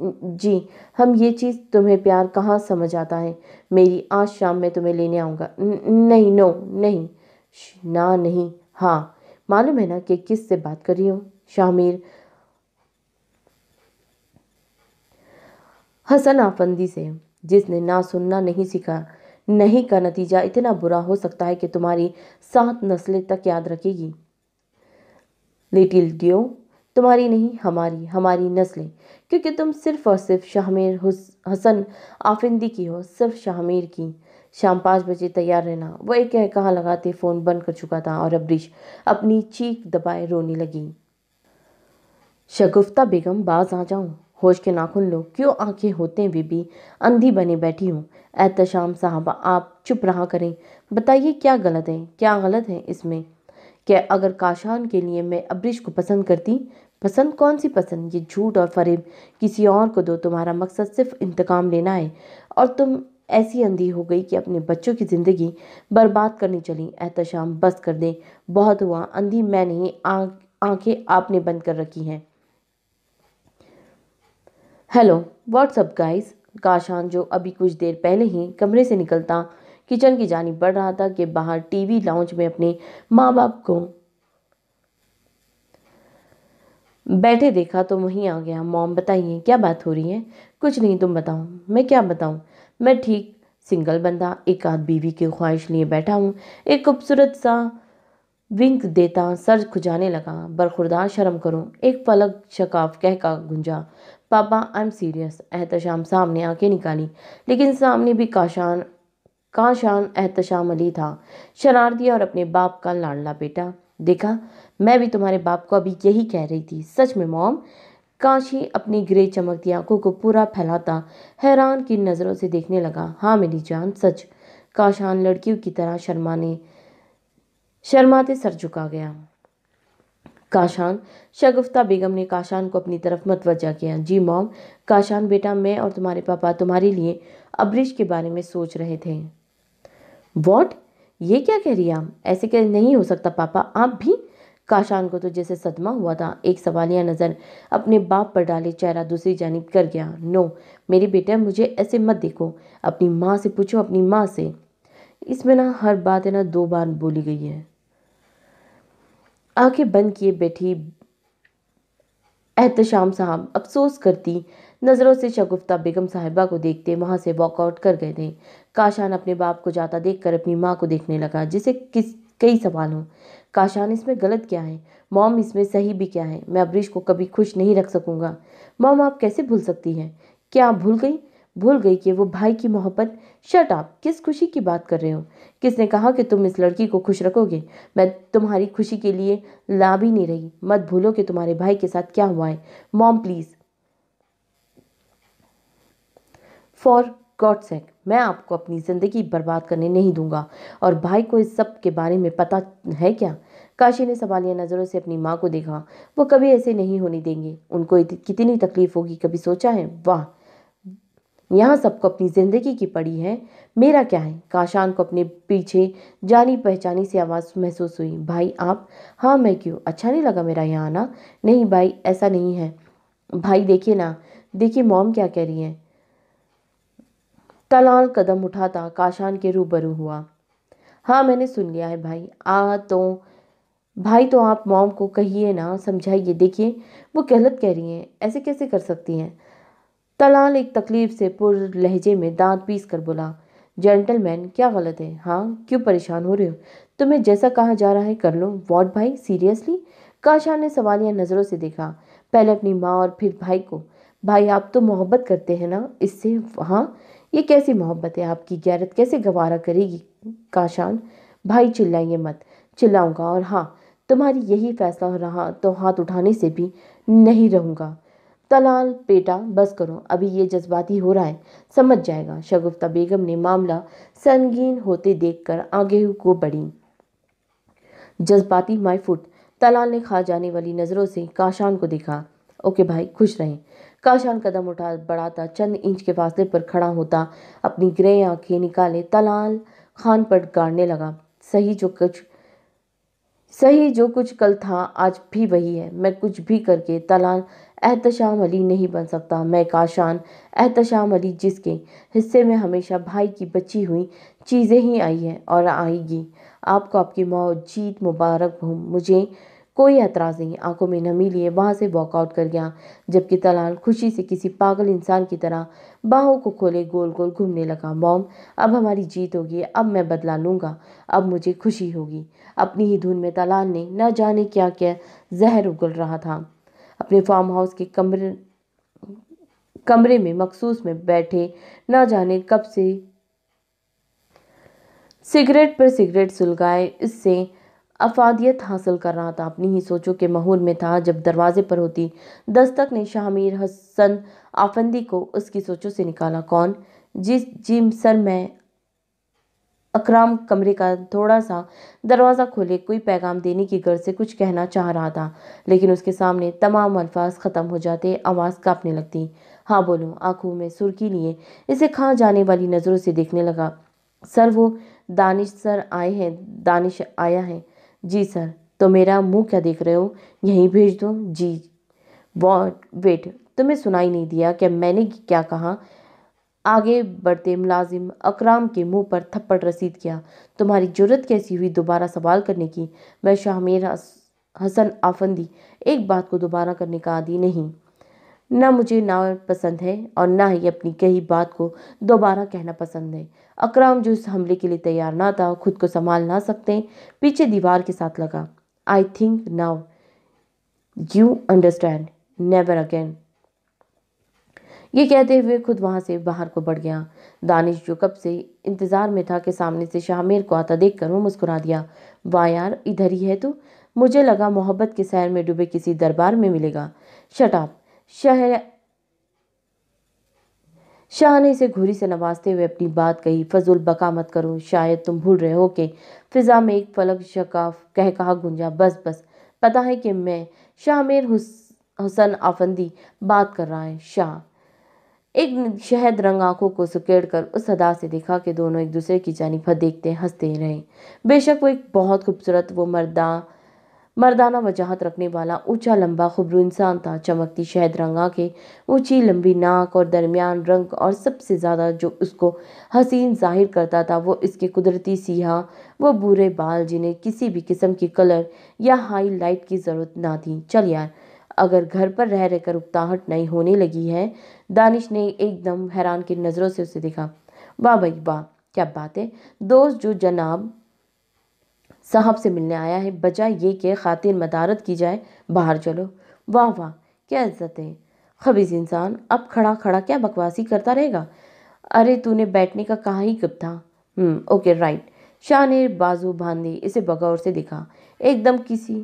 जी हम ये चीज़ तुम्हें प्यार कहाँ समझ आता है मेरी आज शाम में तुम्हें लेने आऊँगा नहीं नो नहीं ना नहीं हाँ मालूम है ना कि किस से बात कर रही हूँ शामिर हसन आफंदी से जिसने ना सुनना नहीं सीखा नहीं का नतीजा इतना बुरा हो सकता है कि तुम्हारी सात नस्लें तक याद रखेगी लिटिल डियो तुम्हारी नहीं हमारी हमारी नस्लें क्योंकि तुम सिर्फ और सिर्फ शाहमीर हसन आफिंदी की हो सिर्फ शाहमीर की शाम पाँच बजे तैयार रहना वो एक कह कहाँ लगाते फ़ोन बंद कर चुका था और अबरीश अपनी चीख दबाए रोने लगी शगुफ्ता बेगम बाज आ जाऊँ होश के नाखुन लो क्यों आंखें होते हुए भी अंधी बने बैठी हूँ एहतशाम साहबा आप चुप रहा करें बताइए क्या गलत है क्या गलत है इसमें क्या अगर काशान के लिए मैं अब्रिश को पसंद करती पसंद कौन सी पसंद ये झूठ और फरेब किसी और को दो तुम्हारा मकसद सिर्फ इंतकाम लेना है और तुम ऐसी अंधी हो गई कि अपने बच्चों की ज़िंदगी बर्बाद करनी चली एहतशाम बस कर दें बहुत हुआ अंधी मैं नहीं आँख आँखें आपने बंद कर रखी हैं हेलो व्हाट्सअप गाइस काशान जो अभी कुछ देर पहले ही कमरे से निकलता किचन की जानी बढ़ रहा था कि बाहर टीवी लाउंज में अपने माँ बाप को बैठे देखा तो वहीं आ गया मॉम बताइए क्या बात हो रही है कुछ नहीं तुम बताओ मैं क्या बताऊँ मैं ठीक सिंगल बंदा एक आध बीवी की ख्वाहिश लिए बैठा हूँ एक खूबसूरत सा विंक देता सर खुजाने लगा बरखुरदार शर्म करो एक पलक शकाफ कह का गुंजा पापा आई एम सीरियस एहतशाम सामने आके निकाली लेकिन सामने भी काशान काशान एहतशाम अली था शरारती और अपने बाप का लाडला बेटा देखा मैं भी तुम्हारे बाप को अभी यही कह रही थी सच में मोम काशी अपनी ग्रे चमकती आंखों को पूरा फैलाता हैरान की नज़रों से देखने लगा हाँ मेरी जान सच काशान लड़कियों की तरह शर्माने शर्माते सर झुका गया काशान शगुफ्ता बेगम ने काशान को अपनी तरफ मतवजा किया जी मॉम काशान बेटा मैं और तुम्हारे पापा तुम्हारे लिए अब्रिश के बारे में सोच रहे थे वॉट ये क्या कह रही आप ऐसे कह नहीं हो सकता पापा आप भी काशान को तो जैसे सदमा हुआ था एक सवालिया नज़र अपने बाप पर डाले चेहरा दूसरी जानब कर गया नो मेरे बेटा मुझे ऐसे मत देखो अपनी माँ से पूछो अपनी माँ से इसमें ना हर बात है ना दो बार बोली गई है आंखें बंद किए बैठी एहतशाम साहब अफसोस करती नज़रों से शगुफ्ता बेगम साहिबा को देखते वहाँ से वॉकआउट कर गए थे काशान अपने बाप को जाता देखकर अपनी माँ को देखने लगा जिसे किस कई सवाल हों काशान इसमें गलत क्या है मॉम इसमें सही भी क्या है मैं अबरीश को कभी खुश नहीं रख सकूँगा मॉम आप कैसे भूल सकती हैं क्या आप भूल गई भूल गई कि वो भाई की मोहब्बत शट आप किस खुशी की बात कर रहे हो किसने कहा कि तुम इस लड़की को खुश रखोगे मैं तुम्हारी खुशी के लिए ला भी नहीं रही मत भूलो कि तुम्हारे भाई के साथ क्या हुआ है mom please for God sake मैं आपको अपनी ज़िंदगी बर्बाद करने नहीं दूंगा और भाई को इस सब के बारे में पता है क्या काशी ने सवालिया नज़रों से अपनी माँ को देखा वो कभी ऐसे नहीं होने देंगे उनको कितनी तकलीफ़ होगी कभी सोचा है वाह यहाँ सबको अपनी ज़िंदगी की पड़ी है मेरा क्या है काशान को अपने पीछे जानी पहचानी सी आवाज़ महसूस हुई भाई आप हाँ मैं क्यों अच्छा नहीं लगा मेरा यहाँ आना नहीं भाई ऐसा नहीं है भाई देखिए ना देखिए मॉम क्या कह रही हैं तलाल कदम उठाता काशान के रूबरू हुआ हाँ मैंने सुन लिया है भाई आ तो भाई तो आप मॉम को कहिए ना समझाइए देखिए वो गलत कह रही हैं ऐसे कैसे कर सकती हैं तलाल एक तकलीफ से पुर लहजे में दांत पीस कर बोला जेंटलमैन क्या गलत है हाँ क्यों परेशान हो रहे हो तुम्हें जैसा कहा जा रहा है कर लो वॉट भाई सीरियसली काशा ने सवालिया नज़रों से देखा पहले अपनी माँ और फिर भाई को भाई आप तो मोहब्बत करते हैं ना इससे हाँ ये कैसी मोहब्बत है आपकी गैरत कैसे गवारा करेगी काशान भाई चिल्लाइए मत चिल्लाऊंगा और हाँ तुम्हारी यही फैसला रहा तो हाथ उठाने से भी नहीं रहूँगा तलाल बेटा बस करो अभी ये जज्बाती हो रहा है समझ जाएगा शगुफ्ता बेगम ने मामला संगीन होते देखकर आगे को बढ़ी जज्बाती माई फुट तलाल ने खा जाने वाली नज़रों से काशान को देखा ओके भाई खुश रहें काशान कदम उठा बढ़ाता चंद इंच के फासले पर खड़ा होता अपनी ग्रे आंखें निकाले तलाल खान पर गाड़ने लगा सही जो कुछ सही जो कुछ कल था आज भी वही है मैं कुछ भी करके तलान एहतशाम अली नहीं बन सकता मैं काशान एहतशाम अली जिसके हिस्से में हमेशा भाई की बची हुई चीज़ें ही आई हैं और आएगी आपको आपकी मौजीद मुबारक हो मुझे कोई एतराज़ नहीं आंखों में नमी लिए वहाँ से वॉकआउट कर गया जबकि तलाल खुशी से किसी पागल इंसान की तरह बाहों को खोले गोल गोल घूमने लगा मॉम अब हमारी जीत होगी अब मैं बदला लूँगा अब मुझे खुशी होगी अपनी ही धुन में तलाल ने न जाने क्या क्या जहर उगल रहा था अपने फार्म हाउस के कमरे कमरे में मखसूस में बैठे न जाने कब से सिगरेट पर सिगरेट सुलगाए इससे अफादियत हासिल कर रहा था अपनी ही सोचों के माहौल में था जब दरवाजे पर होती दस्तक ने शाहमीर हसन आफंदी को उसकी सोचों से निकाला कौन जिस जिम सर मैं अकराम कमरे का थोड़ा सा दरवाज़ा खोले कोई पैगाम देने की गर्ज से कुछ कहना चाह रहा था लेकिन उसके सामने तमाम अल्फाज ख़त्म हो जाते आवाज़ काँपने लगती हाँ बोलो आंखों में सुर्खी लिए इसे खा जाने वाली नज़रों से देखने लगा सर वो दानिश सर आए हैं दानिश आया है जी सर तो मेरा मुँह क्या देख रहे हो यहीं भेज दो जी वॉट वेट तुम्हें सुनाई नहीं दिया कि मैंने क्या कहा आगे बढ़ते मुलाजिम अकराम के मुंह पर थप्पड़ रसीद किया तुम्हारी जरूरत कैसी हुई दोबारा सवाल करने की मैं शाहमीर हसन आफंदी एक बात को दोबारा करने का आदि नहीं ना मुझे ना पसंद है और ना ही अपनी कही बात को दोबारा कहना पसंद है अकराम जो इस हमले के लिए तैयार ना था खुद को संभाल ना सकते पीछे दीवार के साथ लगा I think now you understand never again ये कहते हुए खुद वहाँ से बाहर को बढ़ गया दानिश जो कब से इंतज़ार में था कि सामने से शाहमीर को आता देख कर वो मुस्कुरा दिया वाह यार इधर ही है तू मुझे लगा मोहब्बत के सैर में डूबे किसी दरबार में मिलेगा शटाप शहर शाह ने इसे घुरी से नवाजते हुए अपनी बात कही फजूल बका मत करो शायद तुम भूल रहे हो कि फिजा में एक फलक शकाफ कह कहा गुंजा बस बस पता है कि मैं शाह मेर हुसन आफंदी बात कर रहा है शाह एक शहद रंग आंखों को सुकेड़ कर उस अदा से देखा कि दोनों एक दूसरे की फत देखते हंसते रहे बेशक वो एक बहुत खूबसूरत वो मर्दा मर्दाना वजाहत रखने वाला ऊंचा लंबा खुबरू इंसान था चमकती शहद रंग आँखें ऊंची लंबी नाक और दरमियान रंग और सबसे ज़्यादा जो उसको हसीन जाहिर करता था वो इसके कुदरती सियाह वो बुरे बाल जिन्हें किसी भी किस्म की कलर या हाई लाइट की ज़रूरत ना थी चल यार अगर घर पर रह रहकर उपताहट नहीं होने लगी है दानिश ने एकदम हैरान की नज़रों से उसे देखा वाह भाई वाह क्या बात है दोस्त जो जनाब साहब से मिलने आया है बजाय ये कि खातिर मदारत की जाए बाहर चलो वाह वाह क्या इज्जत है खबीज इंसान अब खड़ा खड़ा क्या बकवासी करता रहेगा अरे तूने बैठने का कहा ही कब था हम्म, ओके राइट शाह ने बाजू बांधी इसे बगौर से दिखा एकदम किसी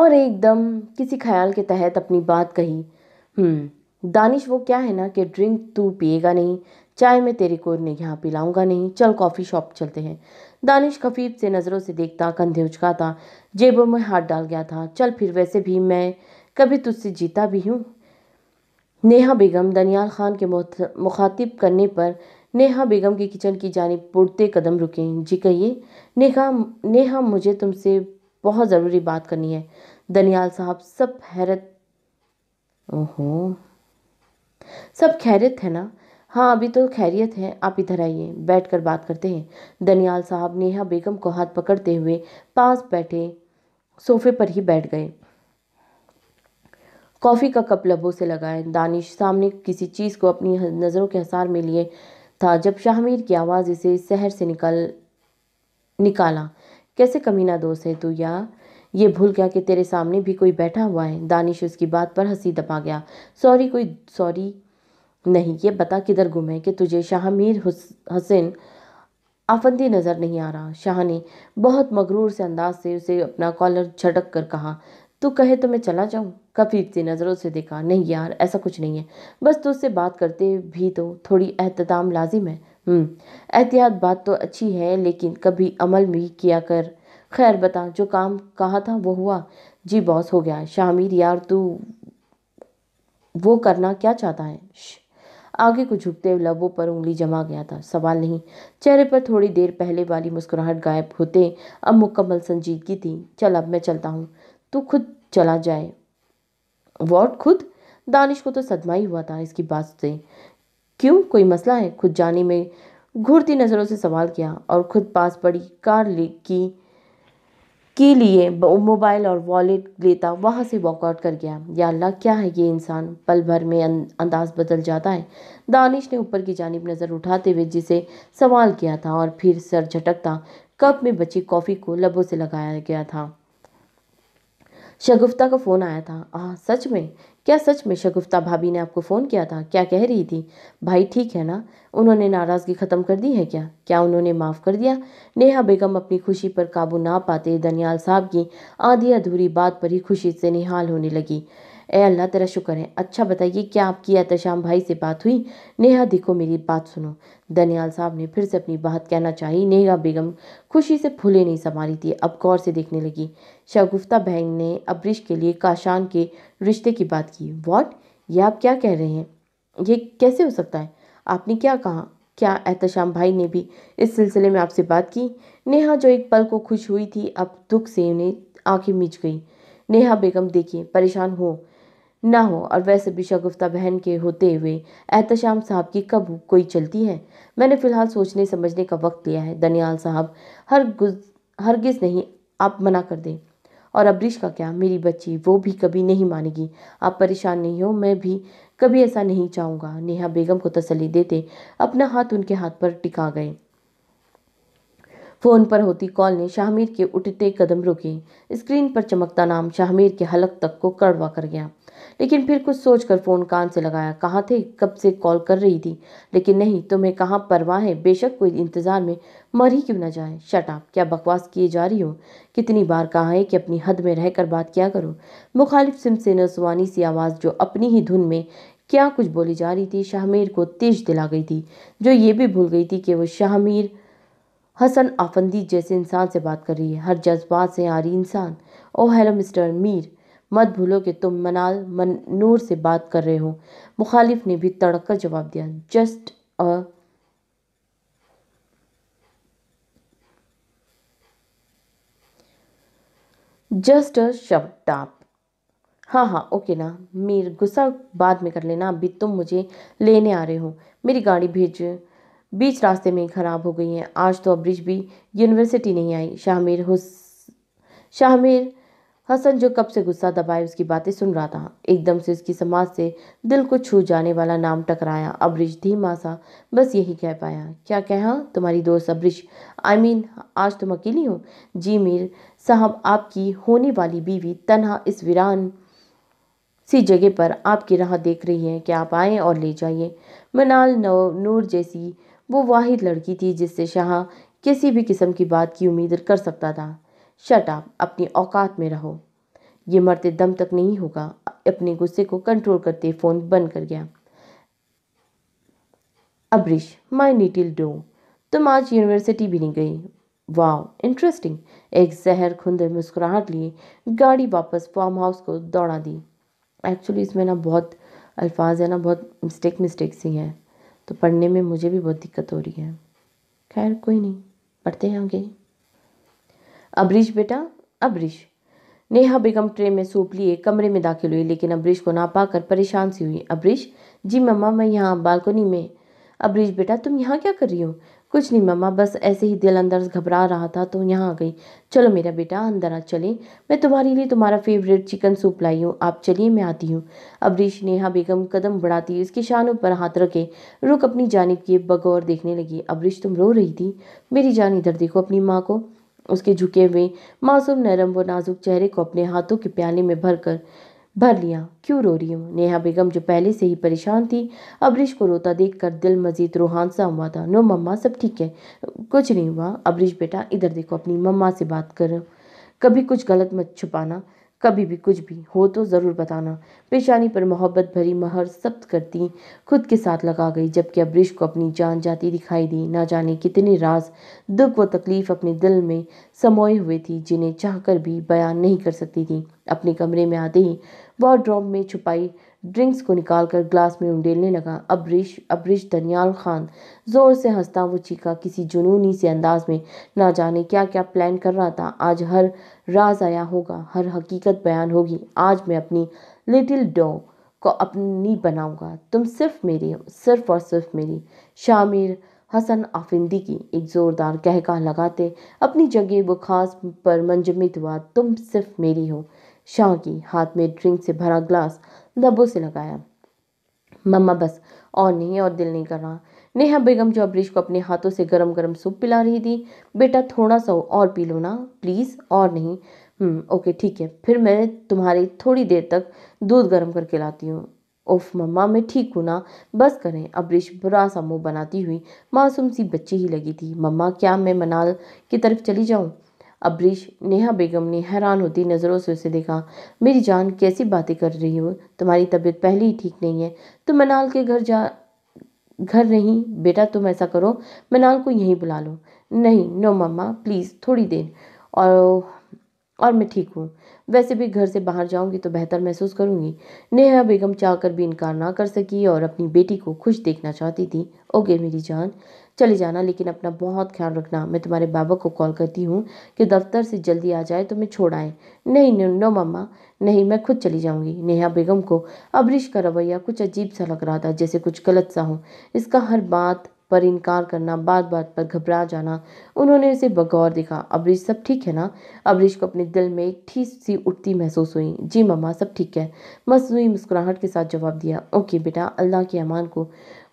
और एकदम किसी ख्याल के तहत अपनी बात कही हम्म, दानिश वो क्या है ना कि ड्रिंक तू पिएगा नहीं चाय में तेरी ने यहाँ पिलाऊंगा नहीं चल कॉफ़ी शॉप चलते हैं दानिश खफीफ से नज़रों से देखता कंधे उचकाता जेबों में हाथ डाल गया था चल फिर वैसे भी मैं कभी तुझसे जीता भी हूँ नेहा बेगम दनियाल खान के मुखातिब करने पर नेहा बेगम के किचन की जानब बुढ़ते कदम रुके जी कहिए नेहा नेहा मुझे तुमसे बहुत ज़रूरी बात करनी है दनियाल साहब सब हैरत ओहो सब खैरत है ना हाँ अभी तो खैरियत है आप इधर आइए बैठकर बात करते हैं दनियाल साहब नेहा बेगम को हाथ पकड़ते हुए पास बैठे सोफे पर ही बैठ गए कॉफ़ी का कप लबों से लगाए दानिश सामने किसी चीज़ को अपनी नज़रों के हसार में लिए था जब शाहमीर की आवाज़ इसे शहर से निकल निकाला कैसे कमीना दोस्त है तू या ये भूल गया कि तेरे सामने भी कोई बैठा हुआ है दानिश उसकी बात पर हंसी दबा गया सॉरी कोई सॉरी नहीं ये बता किधर गुम है कि तुझे शाह मीर हसन आफंदी नज़र नहीं आ रहा शाह ने बहुत मगरूर से अंदाज से उसे अपना कॉलर झटक कर कहा तू कहे तो मैं चला जाऊँ कफीक सी नज़रों से देखा नहीं यार ऐसा कुछ नहीं है बस तो उससे बात करते भी तो थोड़ी एहतदाम लाजिम है हम्म, एहतियात बात तो अच्छी है लेकिन कभी अमल भी किया कर खैर बता जो काम कहा था वो हुआ जी बॉस हो गया शाह यार तू वो करना क्या चाहता है आगे को झुकते हुए लबों पर उंगली जमा गया था सवाल नहीं चेहरे पर थोड़ी देर पहले वाली मुस्कुराहट गायब होते अब मुकम्मल संजीदगी थी चल अब मैं चलता हूँ तू खुद चला जाए वॉट खुद दानिश को तो सदमा ही हुआ था इसकी बात से क्यों कोई मसला है खुद जाने में घूरती नज़रों से सवाल किया और खुद पास बड़ी कार ले की के लिए मोबाइल और वॉलेट लेता वहाँ से वॉकआउट कर गया या अल्लाह क्या है ये इंसान पल भर में अं-, अंदाज बदल जाता है दानिश ने ऊपर की जानब नज़र उठाते हुए जिसे सवाल किया था और फिर सर झटकता कप में बची कॉफ़ी को लबों से लगाया गया था शगुफ्ता का फ़ोन आया था आ सच में क्या सच में शगुफ्ता भाभी ने आपको फ़ोन किया था क्या कह रही थी भाई ठीक है ना उन्होंने नाराज़गी ख़त्म कर दी है क्या क्या उन्होंने माफ़ कर दिया नेहा बेगम अपनी खुशी पर काबू ना पाते दनियाल साहब की आधी अधूरी बात पर ही खुशी से निहाल होने लगी ए अल्लाह तेरा शुक्र है अच्छा बताइए क्या आपकी एहतशाम भाई से बात हुई नेहा देखो मेरी बात सुनो दनियाल साहब ने फिर से अपनी बात कहना चाहिए नेहा बेगम खुशी से फूले नहीं संभाली थी अब गौर से देखने लगी शगुफ्ता बहन ने अब्रिश के लिए काशान के रिश्ते की बात की वॉट ये आप क्या कह रहे हैं ये कैसे हो सकता है आपने क्या कहा क्या एहतशाम भाई ने भी इस सिलसिले में आपसे बात की नेहा जो एक पल को खुश हुई थी अब दुख से उन्हें आंखें मिच गई नेहा बेगम देखिए परेशान हो ना हो और वैसे भी शगुफ्ता बहन के होते हुए एहतशाम साहब की कब कोई चलती है मैंने फ़िलहाल सोचने समझने का वक्त लिया है दनियाल साहब हर गुज हरगिज़ नहीं आप मना कर दें और अबरीश का क्या मेरी बच्ची वो भी कभी नहीं मानेगी आप परेशान नहीं हो मैं भी कभी ऐसा नहीं चाहूंगा नेहा बेगम को तसली देते अपना हाथ उनके हाथ पर टिका गए फोन पर होती कॉल ने शाहमीर के उठते कदम रोके स्क्रीन पर चमकता नाम शाहमीर के हलक तक को कड़वा कर गया लेकिन फिर कुछ सोचकर फ़ोन कान से लगाया कहाँ थे कब से कॉल कर रही थी लेकिन नहीं तुम्हें कहाँ परवाह है बेशक कोई इंतज़ार में मर ही क्यों ना जाए शटाप क्या बकवास किए जा रही हो कितनी बार कहा है कि अपनी हद में रहकर बात क्या करो मुखालिफ सिम से नसवानी सी आवाज़ जो अपनी ही धुन में क्या कुछ बोली जा रही थी शाहमीर को तेज दिला गई थी जो ये भी भूल गई थी कि वो शाहमीर हसन आफंदी जैसे इंसान से बात कर रही है हर जज्बात से आ रही इंसान ओ हेलो मिस्टर मीर मत भूलो कि तुम मनाल मनूर से बात कर रहे हो मुखालिफ ने भी तड़क कर जवाब दिया जस्ट अ जस्ट अ शब्द टाप हाँ हाँ ओके ना मेरे गुस्सा बाद में कर लेना अभी तुम मुझे लेने आ रहे हो मेरी गाड़ी भेज बीच रास्ते में ख़राब हो गई है आज तो अब्रिज भी यूनिवर्सिटी नहीं आई शाहमीर हुस शाहमीर हसन जो कब से गुस्सा दबाए उसकी बातें सुन रहा था एकदम से उसकी समाज से दिल को छू जाने वाला नाम टकराया अब्रिज धीमा सा बस यही कह पाया क्या कहा हाँ, तुम्हारी दोस्त Abreez I I mean mean, आज तुम अकेली हो जी मीर साहब आपकी होने वाली बीवी तनहा इस वीरान सी जगह पर आपकी राह देख रही है कि आप आएँ और ले जाइए मनाल नूर जैसी वो वाहिद लड़की थी जिससे शाह किसी भी किस्म की बात की उम्मीद कर सकता था शट आप अपनी औकात में रहो ये मरते दम तक नहीं होगा अपने गुस्से को कंट्रोल करते फ़ोन बंद कर गया अब्रिश माई निटिल डो तुम आज यूनिवर्सिटी भी नहीं गई वाह इंटरेस्टिंग एक जहर खुंद मुस्कुराहट लिए गाड़ी वापस फार्म हाउस को दौड़ा दी एक्चुअली इसमें ना बहुत अल्फाज है ना बहुत मिस्टेक मिस्टेक सी हैं तो पढ़ने में मुझे भी बहुत दिक्कत हो रही है खैर कोई नहीं पढ़ते हैं आगे अबरीश बेटा अबरीश नेहा बेगम ट्रे में सूप लिए कमरे में दाखिल हुई लेकिन अबरीश को ना पाकर परेशान सी हुई अबरीश जी मम्मा मैं यहाँ बालकोनी में अबरीश बेटा तुम यहाँ क्या कर रही हो कुछ नहीं मम्मा बस ऐसे ही दिल अंदर घबरा रहा था तो यहाँ आ गई चलो मेरा बेटा अंदर आ चले मैं तुम्हारे लिए तुम्हारा फेवरेट चिकन सूप लाई हूँ आप चलिए मैं आती हूँ अब रीश नेहा बेगम कदम बढ़ाती उसकी शानों पर हाथ रखे रुक अपनी जानब किए बगौर देखने लगी अब रीश तुम रो रही थी मेरी जान इधर देखो अपनी माँ को उसके झुके हुए मासूम नरम व नाजुक चेहरे को अपने हाथों के प्याले में भरकर भर लिया क्यों रो रही हूँ नेहा बेगम जो पहले से ही परेशान थी अबरिश को रोता देखकर दिल मजीद रोहानसा सा हुआ था नो मम्मा सब ठीक है कुछ नहीं हुआ अबरिश बेटा इधर देखो अपनी मम्मा से बात करो कभी कुछ गलत मत छुपाना कभी भी कुछ भी हो तो ज़रूर बताना पेशानी पर मोहब्बत भरी महर सब्त करती खुद के साथ लगा गई जबकि अब्रिश को अपनी जान जाती दिखाई दी ना जाने कितने राज दुख व तकलीफ़ अपने दिल में समोए हुए थी जिन्हें चाहकर भी बयान नहीं कर सकती थी अपने कमरे में आते ही वार्ड्रॉप में छुपाई ड्रिंक्स को निकालकर ग्लास में उंडेलने लगा अब्रिश अब्रिश दनियाल खान जोर से हंसता वो चीखा किसी जुनूनी से अंदाज में ना जाने क्या क्या प्लान कर रहा था आज हर राज आया होगा हर हकीकत बयान होगी आज मैं अपनी लिटिल डॉ को अपनी बनाऊंगा तुम सिर्फ मेरी हो सिर्फ और सिर्फ मेरी शामिर हसन आफिंदी की एक ज़ोरदार कहका लगाते अपनी जगह वो खास पर मंजमित हुआ तुम सिर्फ मेरी हो शाह की हाथ में ड्रिंक से भरा ग्लास दबों से लगाया मम्मा बस और नहीं और दिल नहीं कर रहा नेहा बेगम जो अबरीश को अपने हाथों से गरम गरम सूप पिला रही थी बेटा थोड़ा सा और पी लो ना प्लीज़ और नहीं हम्म, ओके ठीक है फिर मैं तुम्हारी थोड़ी देर तक दूध गर्म करके लाती हूँ ओफ मम्मा मैं ठीक हूँ ना बस करें अबरीश बुरा सा मुँह बनाती हुई मासूम सी बच्ची ही लगी थी मम्मा क्या मैं मनाल की तरफ चली जाऊँ अब्रिश नेहा बेगम ने हैरान होती नज़रों से उसे देखा मेरी जान कैसी बातें कर रही हो तुम्हारी तबीयत पहले ही ठीक नहीं है तुम मनाल के घर जा घर नहीं बेटा तुम ऐसा करो मनाल को यहीं बुला लो नहीं नो मम्मा प्लीज़ थोड़ी देर और और मैं ठीक हूँ वैसे भी घर से बाहर जाऊंगी तो बेहतर महसूस करूंगी नेहा बेगम कर भी इनकार ना कर सकी और अपनी बेटी को खुश देखना चाहती थी ओके मेरी जान चले जाना लेकिन अपना बहुत ख्याल रखना मैं तुम्हारे बाबा को कॉल करती हूँ कि दफ्तर से जल्दी आ जाए मैं छोड़ आए नहीं नो नो मम्मा नहीं मैं खुद चली जाऊँगी नेहा बेगम को अबरिश का रवैया कुछ अजीब सा लग रहा था जैसे कुछ गलत सा हो इसका हर बात पर इनकार करना बात बात पर घबरा जाना उन्होंने उसे बगौर देखा अबरीश सब ठीक है ना अबरीश को अपने दिल में एक ठीस सी उठती महसूस हुई जी मम्मा सब ठीक है मसनू मुस्कुराहट के साथ जवाब दिया ओके बेटा अल्लाह के अमान को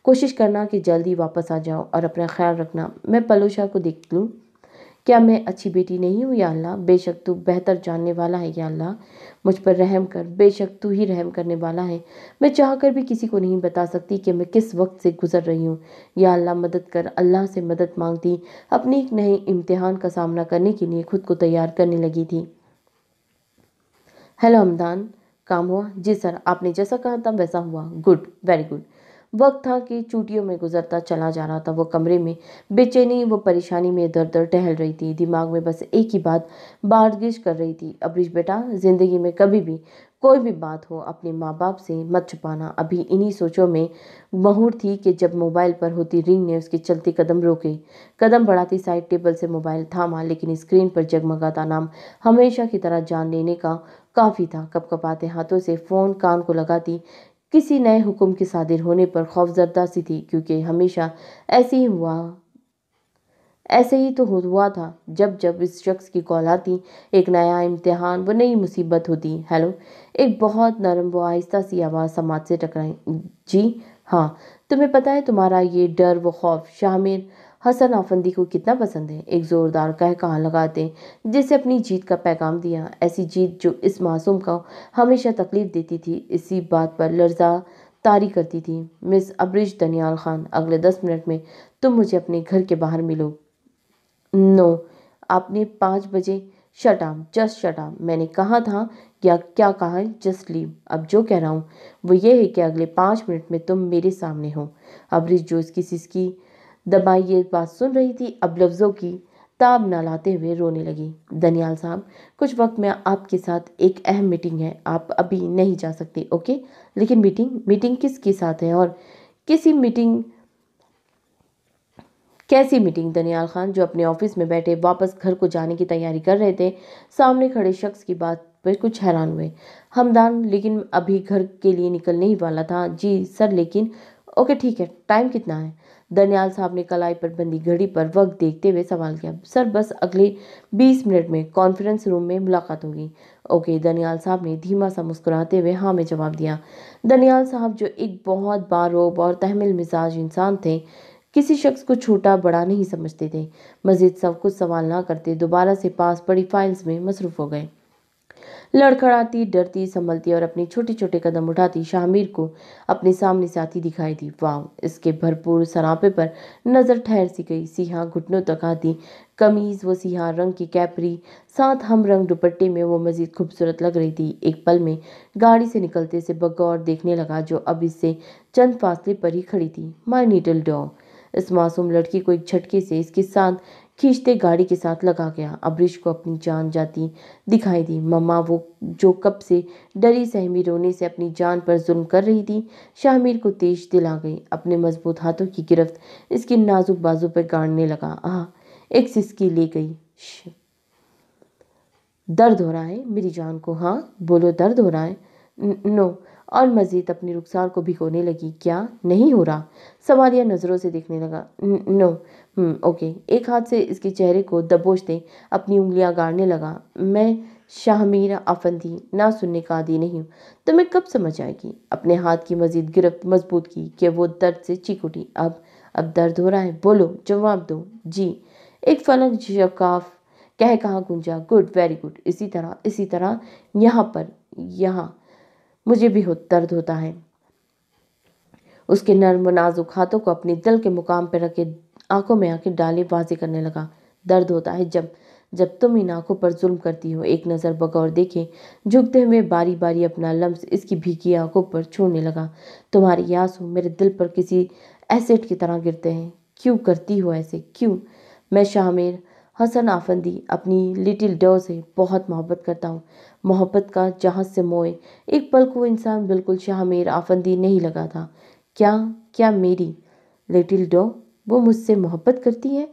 कोशिश करना कि जल्दी वापस आ जाओ और अपना ख्याल रखना मैं पलोशा को देख लूँ क्या मैं अच्छी बेटी नहीं हूँ या अल्लाह बेशक तू बेहतर जानने वाला है या अल्लाह मुझ पर रहम कर बेशक तू ही रहम करने वाला है मैं चाह कर भी किसी को नहीं बता सकती कि मैं किस वक्त से गुजर रही हूँ या अल्लाह मदद कर अल्लाह से मदद मांगती अपने एक नए इम्तिहान का सामना करने के लिए खुद को तैयार करने लगी थी हेलो हमदान काम हुआ जी सर आपने जैसा कहा था वैसा हुआ गुड वेरी गुड वक्त था कि चूटियों में गुजरता चला जा रहा था वो कमरे में बेचैनी वो परेशानी में दर दर टहल रही थी दिमाग में बस एक ही बात बारगिश कर रही थी अबरीश बेटा ज़िंदगी में कभी भी कोई भी बात हो अपने माँ बाप से मत छुपाना अभी इन्हीं सोचों में महूर थी कि जब मोबाइल पर होती रिंग ने उसके चलते कदम रोके कदम बढ़ाती साइड टेबल से मोबाइल थामा लेकिन स्क्रीन पर जगमगाता नाम हमेशा की तरह जान लेने का काफ़ी था कपकपाते हाथों से फ़ोन कान को लगाती किसी नए हुक्म के सादिर होने पर खौफजदा सी थी क्योंकि हमेशा ऐसे ही हुआ ऐसे ही तो हुआ था जब जब इस शख्स की कॉल आती एक नया इम्तहान व नई मुसीबत होती हेलो एक बहुत नरम व आहिस्ता सी आवाज़ समाज से टकराई जी हाँ तुम्हें पता है तुम्हारा ये डर व खौफ शामिर हसन आफंदी को कितना पसंद है एक ज़ोरदार कह कहाँ लगाते जिसे अपनी जीत का पैगाम दिया ऐसी जीत जो इस मासूम को हमेशा तकलीफ देती थी इसी बात पर लर्जा तारी करती थी मिस अब्रिज दनियाल खान अगले दस मिनट में तुम मुझे अपने घर के बाहर मिलो नो आपने पाँच बजे शट आम जस्ट शट आम मैंने कहा था या क्या कहा है जस्ट लीव अब जो कह रहा हूँ वो ये है कि अगले पाँच मिनट में तुम मेरे सामने हो अब्रिज जो इसकी सिसकी दबाई ये बात सुन रही थी अब लफ्ज़ों की ताब न लाते हुए रोने लगी दनियाल साहब कुछ वक्त में आपके साथ एक अहम मीटिंग है आप अभी नहीं जा सकते ओके लेकिन मीटिंग मीटिंग किसके साथ है और किसी मीटिंग कैसी मीटिंग दनियाल खान जो अपने ऑफिस में बैठे वापस घर को जाने की तैयारी कर रहे थे सामने खड़े शख्स की बात पर कुछ हैरान हुए हमदान लेकिन अभी घर के लिए निकलने ही वाला था जी सर लेकिन ओके ठीक है टाइम कितना है दनियाल साहब ने कलाई पर बंदी घड़ी पर वक्त देखते हुए सवाल किया सर बस अगले 20 मिनट में कॉन्फ्रेंस रूम में मुलाकात होगी ओके दनियाल साहब ने धीमा सा मुस्कुराते हुए हाँ में जवाब दिया दनियाल साहब जो एक बहुत बारोब और तहमिल मिजाज इंसान थे किसी शख्स को छोटा बड़ा नहीं समझते थे मजीद सब कुछ सवाल ना करते दोबारा से पास पड़ी फाइल्स में मसरूफ़ हो गए लड़खड़ाती डरती संभलती और अपनी छोटे छोटे कदम उठाती शाहमीर को अपने सामने से आती दिखाई दी वाह इसके भरपूर सरापे पर नजर ठहर सी गई सिया घुटनों तक आती कमीज व सिया रंग की कैपरी साथ हम रंग दुपट्टे में वो मजीद खूबसूरत लग रही थी एक पल में गाड़ी से निकलते से बगौर देखने लगा जो अब इससे चंद फासले पर ही खड़ी थी माई नीटल डॉ इस मासूम लड़की को एक झटके से इसके साथ खींचते गाड़ी के साथ लगा गया अबरीश को अपनी जान जाती दिखाई दी मम्मा वो जो कब से डरी सहमी रोने से अपनी जान पर जुल्म कर रही थी शामिर को तेज दिला गई अपने मजबूत हाथों की गिरफ्त इसके नाजुक बाजू पर गाड़ने लगा आह एक सिस्की ले गई दर्द हो रहा है मेरी जान को हाँ बोलो दर्द हो रहा है नो और मज़ीद अपनी रुखसार को भिगोने लगी क्या नहीं हो रहा सवालिया नज़रों से देखने लगा नो ओके हम्म, एक हाथ से इसके चेहरे को दबोचते अपनी उंगलियां गाड़ने लगा मैं शाहमीरा आफंदी ना सुनने का आदि नहीं हूँ तुम्हें तो कब समझ आएगी अपने हाथ की मजीद गिरफ्त मजबूत की कि वो दर्द से चीख उठी अब अब दर्द हो रहा है बोलो जवाब दो जी एक फलक शकाफ कह कहा गुंजा गुड वेरी गुड इसी तरह इसी तरह यहाँ पर यहाँ मुझे भी हो दर्द होता है उसके नर्म नाजुक हाथों को अपने दिल के मुकाम पर रखे आंखों में आंखें डाले वाजे करने लगा दर्द होता है जब जब तुम इन आंखों पर जुल्म करती हो एक नज़र बगौर देखे झुकते हुए बारी बारी अपना लम्स इसकी भीगी आंखों पर छोड़ने लगा तुम्हारी आंसू मेरे दिल पर किसी एसेट की तरह गिरते हैं क्यों करती हो ऐसे क्यों मैं शाहमेर हसन आफंदी अपनी लिटिल डो से बहुत मोहब्बत करता हूँ मोहब्बत का जहाज से मोए एक पल को इंसान बिल्कुल शाहमेर आफंदी नहीं लगा था क्या क्या मेरी लिटिल डो वो मुझसे मोहब्बत करती है